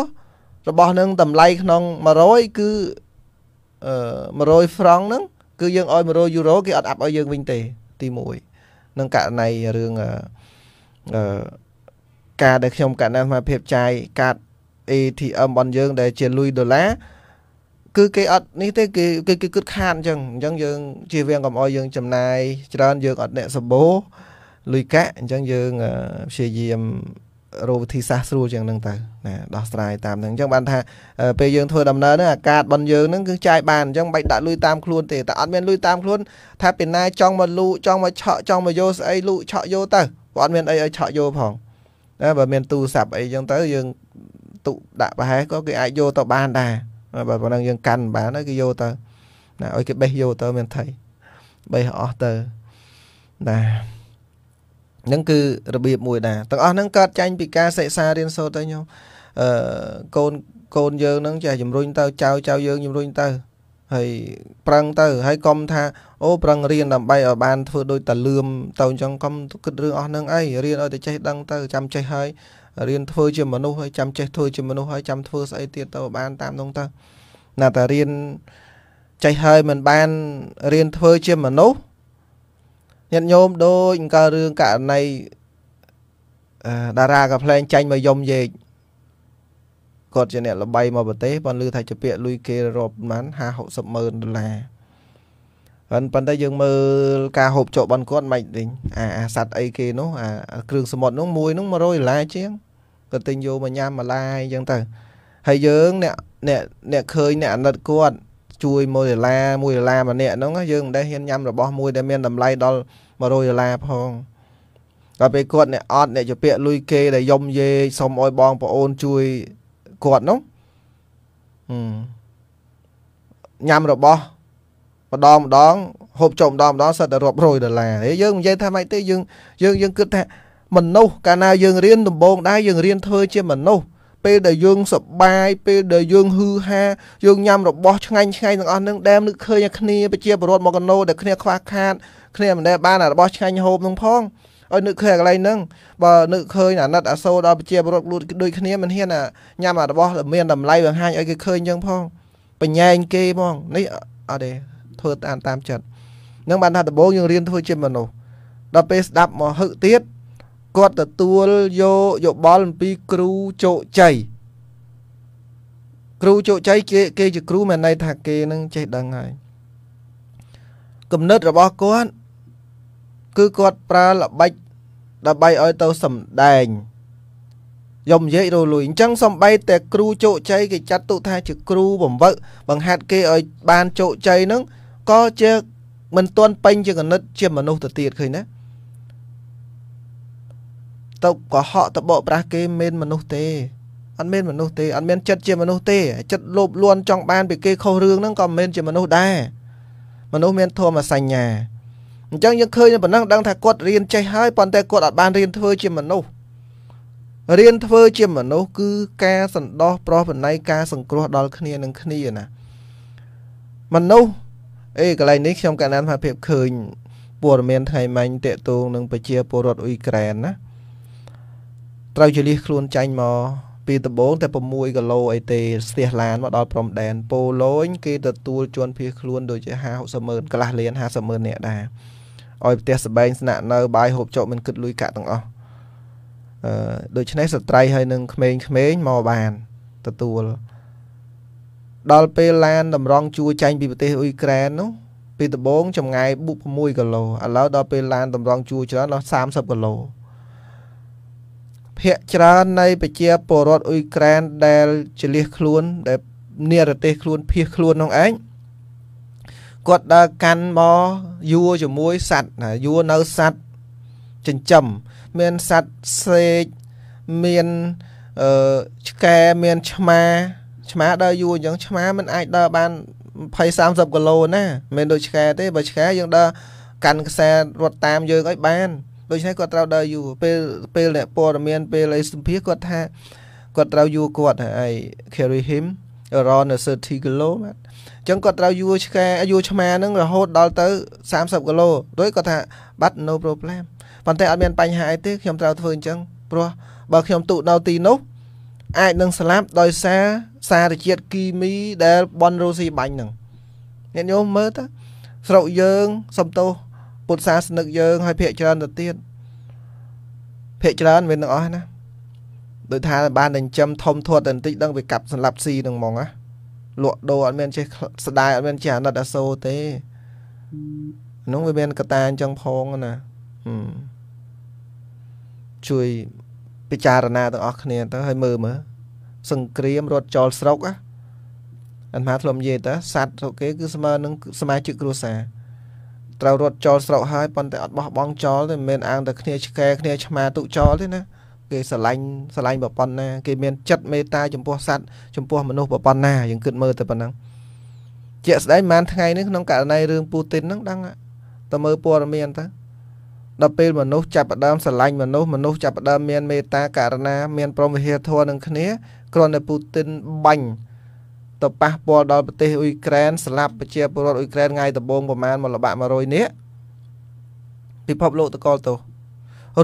របស់នឹងតម្លៃក្នុង100គឺអឺ100ហ្វ្រង់ហ្នឹងគឺយើងឲ្យ100យូរ៉ូគេអត់អាប់ឲ្យយើងវិញទេទី1នឹងករណីរឿងអឺការដែលខ្ញុំកណ្ដាលសមាភិបចាយកាត ATM របស់យើងដែល ជាលុយដុល្លារគឺគេអត់នេះទេគេគេគិតខាតអញ្ចឹងអញ្ចឹងយើងជាវាងកុំអោយយើងចំណាយច្រើនយើង អត់អ្នកសបោលុយកាក់អញ្ចឹងយើងព្យាយាមរោគវិធីសាស្ត្រស្រួលជាងហ្នឹងទៅណាដោះស្រាយតាមហ្នឹងអញ្ចឹងបានថាពេលយើងធ្វើដំណើរហ្នឹងអាកាសរបស់យើងហ្នឹងគឺចាយបានអញ្ចឹងមិនបាច់ដាក់លុយតាមខ្លួនទេតែអត់មានលុយតាមខ្លួនថាពេលណាចង់មកលូចង់មកឆក់ចង់មកយកស្អីលូឆក់យកទៅព្រោះអត់មានអីឲ្យឆក់យកផងណាបើមានទូរស័ព្ទអីអញ្ចឹងទៅយើងទុដាក់ប្រហែលក៏គេអាចយកទៅបានដែរបើប៉ុណ្ណឹងយើងកាន់បានហើយគេយកទៅ ណាឲ្យគេបេះយកទៅមានថៃបេះអស់ទៅណាហ្នឹងគឺរបៀបមួយដែរទាំងអស់ហ្នឹងកើតចាញ់ពីការសិក្សារៀនសូត្រទៅញោមអឺកូនកូនយើងហ្នឹងចេះជំរុញទៅចៅចៅយើងជំរុញទៅហើយប្រឹងទៅ ហើយកុំថា អូប្រឹងរៀនដើម្បីឲ្យបានធ្វើដូចតលឿមទៅអញ្ចឹងកុំគិតរឿងអស់ហ្នឹងអីរៀនឲ្យតែចេះដឹងទៅចាំចេះហើយរៀនធ្វើជាមនុស្សហើយចាំចេះធ្វើជាមនុស្សហើយចាំធ្វើស្អីទៀតទៅបាន តាមនោះទៅណាតែរៀនចេះហើយមិនបានរៀនធ្វើជាមនុស្សញាតិញោមដូចអង្គើរឿងករណីតារាកាផ្លែងចាញ់មកយំយេកគាត់ជាអ្នកល្បីមកប្រទេសប៉ុន្តែឮថាជាពាក្យលុយគេរាប់ប៉ុន្មាន50 60ម៉ឺនដុល្លារប៉ុន្តែយើងមើលការហូបចុកបនគាត់មិនវិញអាអាសัตว์អីគេនោះអាគ្រឿងសមុទ្រនោះមួយនោះ100ដុល្លារជាងគាត់ទិញយកមកញ៉ាំម្លាយអញ្ចឹងទៅហើយយើងអ្នកអ្នកអ្នកឃើញអ្នកអាណិតគាត់ ជួយ1ដុល្លារ1ដុល្លារម្នាក់ហ្នឹងយើងមិនដែលហ៊ានញ៉ាំរបស់មួយដែលមានតម្លៃដល់100ដុល្លារផងដល់ពេលគាត់អ្នកអត់អ្នកជាពាក្យលុយគេដែលយំយេសុំឲ្យបងប្អូនជួយគាត់នោះញ៉ាំរបស់ម្ដងម្ដងហូបចុកម្ដងម្ដងសិតតែរាប់រយដុល្លារយើងនិយាយថាម៉េចទេយើងយើងយើងគិតថាមនុស្សកាលណាយើងរៀនដំបូងដែរយើងរៀនធ្វើជាមនុស្សពេលដែលយើងសប្បាយពេលដែលយើងហឺហាយើងញ៉ាំរបស់ឆ្ងាញ់ឆ្ងាញ់ទាំងអស់ហ្នឹងដែលនឹកឃើញតែគ្នាប្រជាពលរដ្ឋមកកណូដែលគ្នាខ្វះខាតគ្នាមិនដែលបានរបស់ឆ្ងាញ់ហូបហ្នឹងផងឲ្យនឹកឃើញកន្លែងហ្នឹងបើនឹកឃើញអាណិតអាសូរដល់ប្រជាពលរដ្ឋដូចដូចគ្នាមិនហ៊ានញ៉ាំអារបស់មានតម្លៃបង្ហាញឲ្យគេឃើញអញ្ចឹងផងបញ្ញាញគេហ្មងនេះអត់ទេធ្វើតាមតាមចិត្តនឹងបានថាដំបូងយើងរៀនធ្វើជាមនុស្សដល់ពេលស្ដាប់មកហឹកទៀតគាត់ទទួលយកយោបល់អំពីគ្រូជោគជ័យគ្រូជោគជ័យគេគេជាគ្រូមានន័យថាគេនឹងចេះដឹងហើយគំនិតរបស់គាត់គឺគាត់ប្រើល្បិចដើម្បីឲ្យទៅសំដែងយកនិយាយរលួយអញ្ចឹងសំបីតែគ្រូជោគជ័យគេចាត់ទុកថាជាគ្រូបង្វឹកបង្ហាត់គេឲ្យបានជោគជ័យនឹងក៏ជាមិនទាន់ពេញជាគណិតជាមនុស្សទៅទៀតឃើញណាទៅកុហកទៅបោកប្រាស់គេមិនមនុស្សទេអត់មានមនុស្សទេអត់មានចិត្តជាមនុស្សទេ ចិត្តលោភលន់ចង់បានពីគេខុសរឿងហ្នឹងក៏មិនមែនជាមនុស្សដែរមនុស្សមានធម៌សញ្ញាអញ្ចឹងយើងឃើញប៉ុណ្ណឹងដឹងថាគាត់រៀនចេះហើយប៉ុន្តែគាត់អត់បានរៀនធ្វើជាមនុស្សរៀនធ្វើជាមនុស្សគឺការសន្តោសប្រោះប្រណីការសង្គ្រោះដល់គ្នានឹងគ្នាណាមនុស្សអេកន្លែងនេះខ្ញុំកណ្ដាលថាភាពឃើញព័ត៌មានថ្ងៃមិញតកតងនឹងប្រជាពលរដ្ឋអ៊ុយក្រែនណាត្រូវជលះខ្លួនចាញ់មកពីដំបូងតែ6គីឡូអីទេស្ទះឡានមកដល់ព្រំដែនពោលូញគេទទួល ជន់ភៀសខ្លួនដូចជា50 60ម៉ឺនកន្លះលាន50ម៉ឺនអ្នកដែរឲ្យផ្ទះសបែងស្នាក់នៅបាយហូបចុកមិនគិតលុយកាក់ទាំងអស់អឺដូច្នេះស្ត្រីហើយនឹងក្មេងៗមកបានទទួលដល់ពេលឡានតម្រង់ជួចាញ់ពីប្រទេសអ៊ុយក្រែននោះ ពីដំបូងចម្ងាយបុក6គីឡូឥឡូវដល់ពេលឡានតម្រង់ជួច្រើនដល់30គីឡូភាកច្រើននៃប្រជាពលរដ្ឋអ៊ុយក្រែនដែលជលះខ្លួន ដែលនិរទេសខ្លួនភៀសខ្លួននោះឯងគាត់ដើរកាន់មកយួរជាមួយសัตว์ណាយួរនៅសัตว์ចិញ្ចឹមមានសัตว์សេកមានអឺឆ្កែមានឆ្មាឆ្មាដើរយួរអញ្ចឹងឆ្មាมันអាចដើរបាន20 30គីឡូណាមិនដូចឆ្កែទេបើឆ្កែយើងដើរកាន់ខ្សែរត់តាមយើងឲ្យបានដូច្នេះគាត់ត្រូវដើរយូរពេលពេលអ្នកព័ត៌មានពេលអីសម្ភារគាត់ថាគាត់ត្រូវយួរគាត់ហើយ carry him around 30 kilo បាទអញ្ចឹងគាត់ត្រូវយួរឆ្កែយួរឆ្មាហ្នឹងរហូតដល់ទៅ30 kilo ដូចគាត់ថាបាត់ no problem ប៉ុន្តែអត់មានបញ្ហាអីទេខ្ញុំត្រូវធ្វើអញ្ចឹងព្រោះបើខ្ញុំទុកនៅទីនោះ អាចនឹងស្លាប់ដោយសារសារជាតិគីមីដែលបនរូស៊ីបាញ់ហ្នឹងអ្នកញោមមើលតើស្រុកយើងសំទោសពុទ្ធសាសនិកយើងហើយភាកច្រើនទៅទៀតភាកច្រើនវានឹងអស់ណាដោយថាបានតែចិញ្ចឹមធំធាត់តែបន្តិចដឹងវាកាប់សម្លាប់ស៊ីនឹងហ្មងណាលក់ដូរអត់មានចេះស្ដាយអត់មានចេះអាណិតអាសូរទេនោះវាមានកតាអញ្ចឹងផងណាជួយពិចារណាទាំងអស់គ្នាទៅ ហើយមើលមើលសង្គ្រាមរត់ចោលស្រុកអាអាត្មាធ្លាប់និយាយតើសัตว์ទៅគេគឺស្មើនឹងសមាជិកគ្រួសារត្រូវរត់ចោលស្រុកហើយប៉ុន្តែអត់បោះបង់ចោលទេមិនមែនអាងតែគ្នាឆ្កែគ្នាឆ្មាទុចោលទេណាគេស្រឡាញ់ស្រឡាញ់ប្រប៉ុណ្ណាគេមានចិត្តមេត្តា ចំពោះសត្វចំពោះមនុស្សប្រប៉ុណ្ណាយើងគិតមើលទៅប៉ុណ្ណឹងជាក់ស្ដែងប្រហែលថ្ងៃនេះក្នុងករណីរឿងពូទីនហ្នឹងដឹងតែមើលព័ត៌មានទៅដល់ពេលមនុស្សចាប់ផ្ដើមស្រឡាញ់មនុស្សមនុស្សចាប់ផ្ដើមមានមេត្តាករណាមានព្រមវិហារធម៌នឹងគ្នាគ្រាន់តែពូទីនបាញ់ទៅប៉ះពាល់ដល់ប្រទេសអ៊ុយក្រែនស្លាប់ប្រជាពលរដ្ឋអ៊ុយក្រែនថ្ងៃដំបូងប្រមាណមកល្បាក់100នាក់ពិភពលោកតកលទោស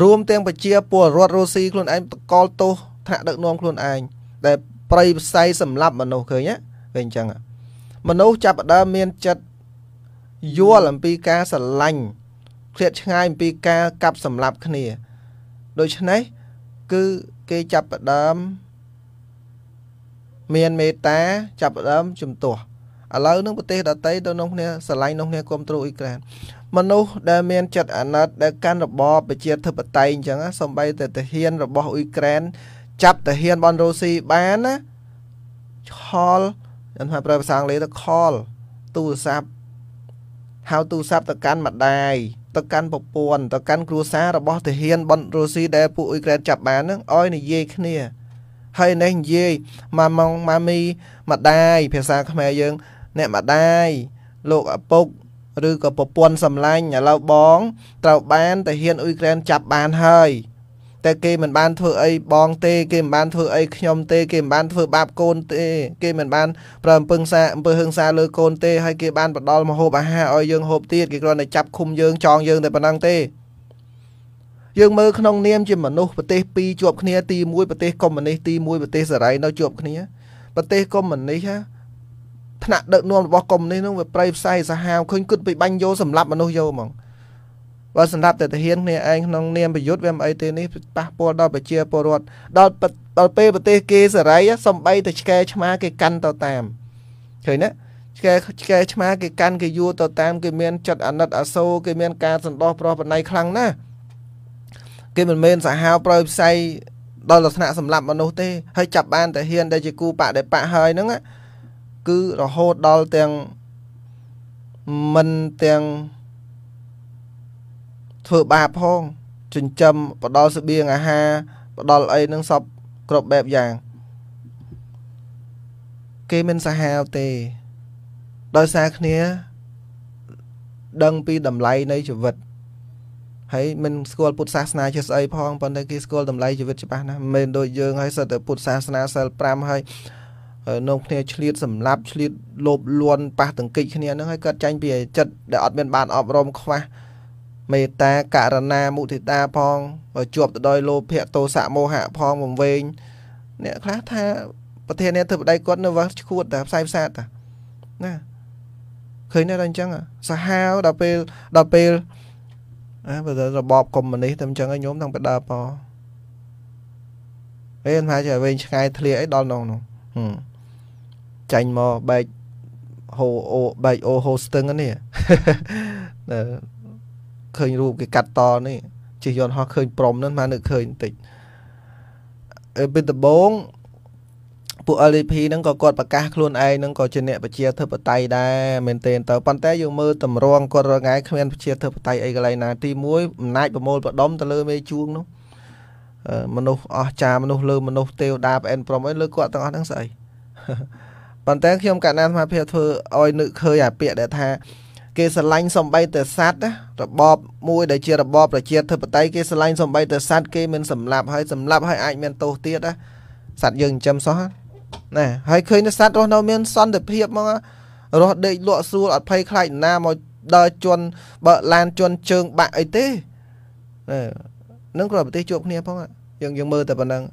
រួមទាំងប្រជាពលរដ្ឋរុស្ស៊ីខ្លួនឯងតកលទោសថ្នាក់ដឹកនាំខ្លួនឯងដែលប្រៃផ្សៃសម្លាប់មនុស្សឃើញហ៎ឃើញអញ្ចឹងមនុស្សចាប់ផ្ដើមមានចិត្តយល់អំពីការស្រឡាញ់ឃ្លាតឆ្ងាយអំពីការកាប់សម្លាប់គ្នា ដូច្នេះគឺគេចាប់ផ្ដើមមានមេត្តា ចាប់ផ្ដើមជំទាស់ឥឡូវនឹងប្រទេសដតីទៅក្នុងគ្នាស្រឡាញ់ក្នុងគ្នាគ្រប់គ្រងអ៊ុយក្រែនមនុស្សដែលមានចិត្តអាណិតដែលកាន់របបប្រជាធិបតេយ្យអញ្ចឹងសំបីតែទាហានរបស់អ៊ុយក្រែនចាប់ទាហានបនរុស៊ីបានណាខលខ្ញុំថាប្រើភាសាអង់គ្លេសទៅខលទូរស័ព្ទហៅទូរស័ព្ទទៅកាន់ម្ដាយទៅកាន់ប្រពន្ធទៅកាន់គ្រួសាររបស់ទាហានបនរុស៊ីដែលពួកអ៊ុយក្រែនចាប់បានហ្នឹងឲ្យនិយាយគ្នាហើយនេះនិយាយម៉ាម៉ងម៉ាមីម្ដាយភាសាខ្មែរយើង អ្នកម្ដាយលោកឪពុក ឬក៏ប្រពន្ធសម្លាញ់ឥឡូវបងត្រូវបានតាហ៊ានអ៊ុយក្រែនចាប់បានហើយតែគេមិនបានធ្វើអីបងទេ គេមិនបានធ្វើអីខ្ញុំទេគេមិនបានធ្វើបាបកូនទេគេមិនបានប្រើអំពើហិង្សាអំពើហិង្សាលើកូនទេហើយគេបានផ្ដាល់មហូបអាហារឲ្យយើងហូបទៀតគេគ្រាន់តែចាប់ឃុំយើងចងយើងតែប៉ុណ្ណឹងទេយើងមើលក្នុង នាមជាមនុស្សប្រទេសពីរជាប់គ្នាទី1ប្រទេសកុម្មុយនីសទី1ប្រទេសសេរីនៅជាប់គ្នាប្រទេសកុម្មុយនីសថ្នាក់ដឹកនាំរបស់កុម្មុយនីសនោះវាប្រៃផ្សាយសាហាវឃើញគិតពីបាញ់យោសម្លាប់មនុស្សយោហ្មងបើសម្រាប់តែទាហានគ្នាឯងក្នុងនាមប្រយុទ្ធវាមិនអីទេនេះប៉ះពាល់ដល់ប្រជាពលរដ្ឋដល់ដល់ពេលប្រទេសគេសេរីសំបីតែឆ្កែឆ្មាគេកាន់ទៅតាមឃើញណាឆ្កែឆ្កែឆ្មាគេកាន់គេយួរទៅតាមគេមានចិត្តអាណិតអាសូរគេមានការសន្តោសប្រោះប្រណៃខ្លាំងណាស់គេមិនមែនសាហាវប្រយផ្សៃដល់លក្ខណៈសម្លាប់មនុស្សទេ ហើយចាប់បានតាហ៊ានដែលជាគូបដិបៈហើយហ្នឹងគឺរហូតដល់ទាំងមិនទាំងធ្វើបាបផងចិញ្ចឹមផ្ដល់ស្បៀងអាហារផ្ដល់អីនឹងសពគ្រប់បែបយ៉ាង គេមិនសាហាវទេ ដោយសារគ្នាដឹងពីតម្លៃនៃជីវិតហើយមិនស្គាល់ពុទ្ធសាសនាជាស្អីផងប៉ុន្តែគេស្គាល់តម្លៃជីវិតច្បាស់ណាស់មិនមែនដូចយើងហើយសិតតែពុទ្ធសាសនាសិល5ហើយនំគ្នាឆ្លៀតសម្លាប់ឆ្លៀតលោបលន់ប៉ះទង្គិចគ្នាហ្នឹងហើយគាត់ចាញ់ពីចិត្តដែលអត់មានបានអប់រំខ្វះមេត្តាករណាមុទិតាផងជាប់ទៅដោយលោភៈទោសៈមោហៈផងវង្វេងអ្នកខ្លះថាប្រធានាធិបតីគាត់នៅវ៉ាឈួតតែផ្សាយផ្សាតតាណាឃើញតែអញ្ចឹងសាហាវដល់ពេលដល់ពេលណាបើទៅរបបកុម្មុយនីសតែអញ្ចឹងឯងញោមទាំងបដើបអេមិនហាជាវែងឆ្ងាយធ្លាអីដល់នងនោះចាញ់មកបែកហូអូបែកអូហូស្ទឹងនេះឃើញរូបគេកាត់តនេះជិះយន្តហោះឃើញព្រំនឹងមកនឹកឃើញបន្តិចពេលដំបូងពួក LDP ហ្នឹងក៏គាត់ប្រកាសខ្លួនឯងហ្នឹងក៏ជាអ្នកប្រជាធិបតេយ្យដែរមែនទែនទៅប៉ុន្តែយើងមើលតម្រងគាត់រងឯងគ្មានប្រជាធិបតេយ្យអីកន្លែងណាទី1អំណាចប្រមូលផ្ដុំទៅលើមេជួងនោះមនុស្សអស់ចាមនុស្សលើមនុស្សទេវតាប្អែនព្រមអីលើគាត់ទាំងអស់ហ្នឹងស្អីប៉ុន្តែ ខ្ញុំកាលណាអាភិធ្វើឲ្យនឹកឃើញអាពាក្យដែលថាគេស្រឡាញ់សំបីតែសัตว์របបមួយដែលជារបបប្រជាធិបតេយ្យគេស្រឡាញ់សំបីតែសัตว์គេមានសម្លាប់ហើយសម្លាប់ហើយអាចមានទោសទៀតណាសัตว์យើងចិញ្ចឹមសោះណែហើយឃើញថាសត្វរស់នៅមានសន្តិភាពហ្មងរស់ដេកលក់ស្រួលអត់ភ័យខ្លាចណាមកដល់ជន់បើឡានជន់ជើងបាក់អីទេណែនឹងគ្រាន់ប្រទេសជួបគ្នាផងយើងយើងមើលតែប៉ុណ្ណឹង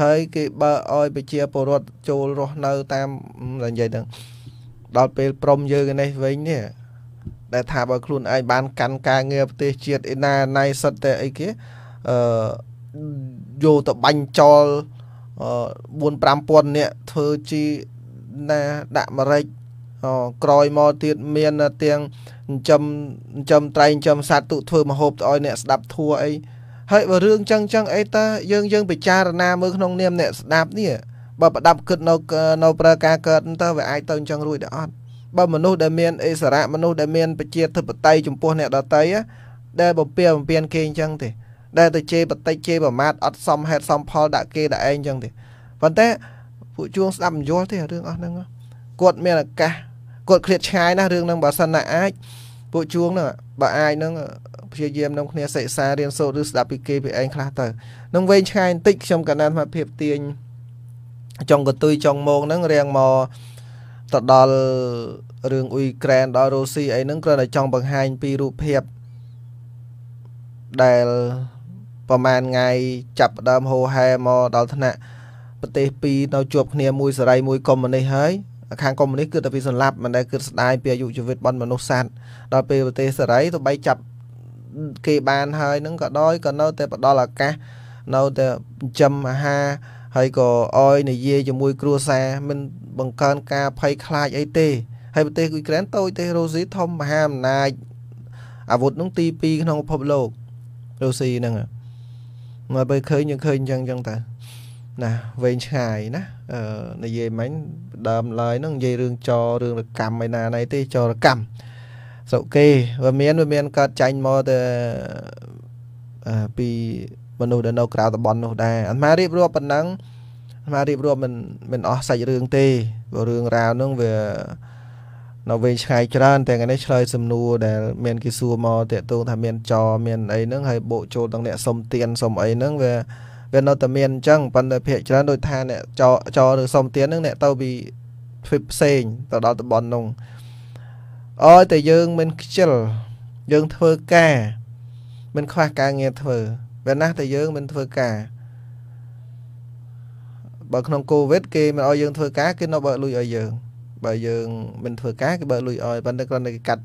ហើយគេបើឲ្យប្រជាពលរដ្ឋចូលរស់នៅតាមនិយាយទៅដល់ពេលព្រមយើងនេះវិញនេះដែលថាបើខ្លួនឯងបាន កាន់ការងារប្រទេសជាតិឯណាណៃសិតតែអីគេអឺយកទៅបាញ់ចោល4 5000នាក់ធ្វើជីណាដាក់ម្រេចក្រោយមកទៀតមានទាំងចិញ្ចឹមចិញ្ចឹមត្រែងចិញ្ចឹមសត្វទុធ្វើមហូបទៅឲ្យអ្នកស្ដាប់ធัวអីហើយបើរឿងចឹងចឹងអីតាយើងយើងពិចារណាមើលក្នុងនាមអ្នកស្ដាប់នេះបើប្រដាប់គិតនៅ នៅ ប្រើការកើតទៅវាអាចទៅអញ្ចឹងរួចដែរអត់បើមនុស្សដែលមានអេសារៈមនុស្សដែលមានប្រជាធិបតេយ្យចំពោះអ្នកដតីដែលបំពៀបំពៀនគេអញ្ចឹងទេដែលទៅជេរបន្តិចជេរប្រមាថអត់សមហេតុសមផលដាក់គេដាក់ឯងចឹងទេប៉ុន្តែពួកជួងស្ដាប់មិនយល់ទេរឿងអស់ហ្នឹងគាត់មានឱកាសគាត់ឃ្លាតឆ្ងាយណាស់រឿងហ្នឹងបើសិនណាអាចពួកជួងហ្នឹងបើអាចហ្នឹងព្យាយាមនាំគ្នាសិក្សារៀនសូត្រឬស្ដាប់ពីគេពីឯងខ្លះទៅនឹងវែងឆ្ងាយបន្តិចខ្ញុំកណានអាភិបទាញចុងកតុយចុងម៉ោងហ្នឹងរៀងមកទៅដល់រឿងអ៊ុយក្រែនដល់រុស្ស៊ីអីហ្នឹងគ្រាន់តែចង់បង្ហាញពីរូបភាពដែលប្រហែលថ្ងៃចាប់ដើមហូហែមកដល់ថ្នាក់ប្រទេសពីរនៅជួបគ្នាមួយសេរីមួយកុម្មុយនីសហើយខាងកុម្មុយនីសគឺតែពីសន្លប់មិនដែលគិតស្ដាយពីអាយុជីវិតបនមនុស្សសត្វដល់ពេលប្រទេសសេរីទៅបីចាប់គេបានហើយនឹងក៏ដោយក៏នៅតែផ្ដល់ឱកាសនៅតែចិញ្ចឹមអាហារហើយក៏អោយនិយាយជាមួយ គ្រួសារ មិន បង្កើនការភ័យខ្លាចអីទេហើយប្រទេសអ៊ុយក្រែនតូចទេរុស្ស៊ីធំមហាអំណាចអាវុធនឹងទី2ក្នុងពិភពលោករុស្ស៊ីហ្នឹងមកពេលឃើញយើងឃើញអញ្ចឹងអញ្ចឹងតើណាវែងឆ្ងាយណាអឺនិយាយមិញដើមឡើយហ្នឹងនិយាយរឿងចររឿងរកម្មឯណាណៃទេចរកម្មស្រុកគេវាមានវាមានកើតចាញ់មកទៅពីមនុស្សដែលនៅក្រៅតំបន់នោះដែរអាត្មារៀបរាប់ប៉ុណ្ណឹងអាត្មារៀបរាប់មិនមិនអស់សាច់រឿងទេព្រោះរឿងរ៉ាវហ្នឹងវានៅវែងឆ្ងាយច្រើនតែថ្ងៃនេះឆ្លើយសំណួរដែលមានគេសួរមកតាក់ទងថាមានចមានអីហ្នឹងហើយបោកចូលដល់អ្នកសុំទៀនសុំអីហ្នឹងវាវានៅតែមានអញ្ចឹងប៉ុន្តែភាកច្រើន ដូចថាអ្នកចចឬសុំទៀនហ្នឹងអ្នកទៅពីទ្វីបផ្សេងទៅដល់តំបន់នោះអើតែយើងមិនខ្ជិលយើងធ្វើការមិនខ្វះការងារធ្វើវាណាស់តែយើងមិនធ្វើការបើក្នុងកូវីដគេមិនអោយយើងធ្វើការគេនៅបើលួចអោយយើងបើយើងមិនធ្វើការគេបើលុយឲ្យប៉ុន្តែគ្រាន់តែគេកាត់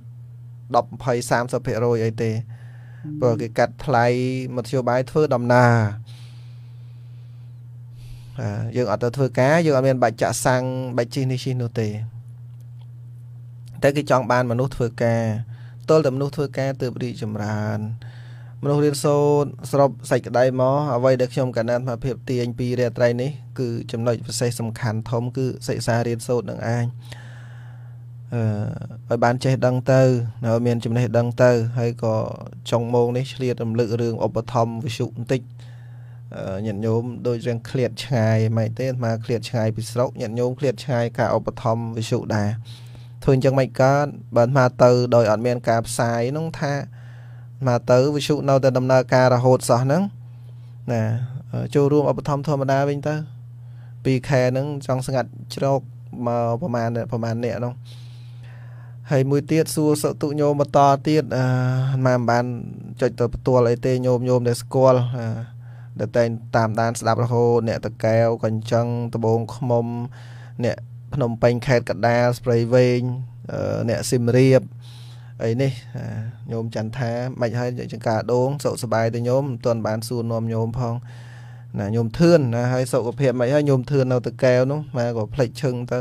10 20 30%អីទេព្រោះគេកាត់ថ្លៃមធ្យោបាយធ្វើដំណើរបាទយើងអត់ទៅធ្វើការយើងអត់មានបាច់ចាក់សាំងបាច់ជិះនេះជិះនោះទេតែគេចង់បានមនុស្សធ្វើការទល់តែមនុស្សធ្វើការទើបរីកចម្រើនមនុស្សរៀនសូត្រស្របសេចក្តីមកអ្វីដែលខ្ញុំកណ្ដាលអាភិបទាញពីរាត្រីនេះគឺចំណុចពិសេសសំខាន់ធំ គឺសិក្សារៀនសូត្រនឹងឯងអឺឲ្យបានចេះដឹងទៅហើយមានចំណេះដឹងទៅហើយក៏ចុងម៉ោងនេះឆ្លៀតរំលឹករឿងឧបធម្មវិសុបន្តិចញាតិញោមដូចរឿងឃ្លាតឆ្ងាយមិនទេអាឃ្លាតឆ្ងាយពីស្រុកញាតិញោមឃ្លាតឆ្ងាយការឧបធម្មវិសុដែរធ្វើអញ្ចឹងមិនកើតបើអាទៅ ដោយអត់មាន ការផ្សាយនោះថាមកទៅវិសុនៅតែដំណើរការរហូតសោះហ្នឹងណាចូលរួមឧបត្ថម្ភធម្មតាវិញទៅ2ខែហ្នឹងចង់ស្ងាត់ជ្រោកមកប្រហែលប្រហែលអ្នកហ្នឹងហើយមួយទៀតសួរសុទុញោមបន្តទៀតអឺមិនបានចុចទៅផ្ទាល់អីទេញោមញោមតែស្គាល់ដែលតែងតាមដានស្ដាប់រហូតអ្នកតកែវកញ្ចឹងដបងខ្មុំអ្នកភ្នំពេញខេត្តកដាលស្ព្រៃវែងអ្នកស៊ីមរៀបអឺអីនេះញោមចន្ទថាមិនហើយចង្ការដូងសុខសប្បាយទៅញោមមិនទាន់បានសួរនាំញោមផងណាញោមធឿនណាហើយសុខភាពមិនហើយញោមធឿននៅតកែវនោះម៉ែក៏ភ្លេចឈឹងទៅ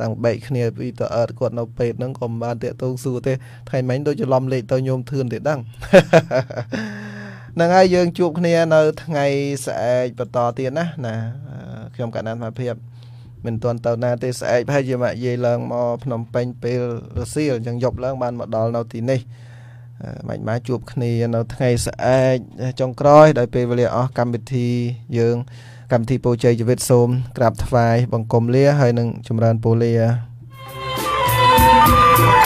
តាំងបែកគ្នាពីតអឺតគាត់នៅពេទ្យហ្នឹងក៏មិនបានតាកតងសួរទេថ្ងៃមិញដូចច្រឡំលេខទៅញោមធឿនទេដឹងហ្នឹងហើយយើង ជួបគ្នានៅថ្ងៃស្អែកបន្តទៀតណា ណា ខ្ញុំកណ្ដាលសមាភិបមិនទាន់ទៅណាទេស្អែកប្រហែលជាមកយាយឡើងមកភ្នំពេញពេលរសៀលអញ្ចឹងយប់ឡើងបានមកដល់នៅទីនេះម៉េចម៉ាជួបគ្នា នៅថ្ងៃស្អែកចុងក្រោយ ដោយពេលវេលាអស់កម្មវិធីយើង កម្មវិធីពរជ័យជីវិតសូមក្រាបថ្វាយបង្គំលាហើយនឹងចម្រើនពរលា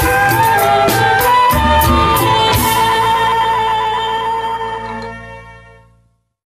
thank you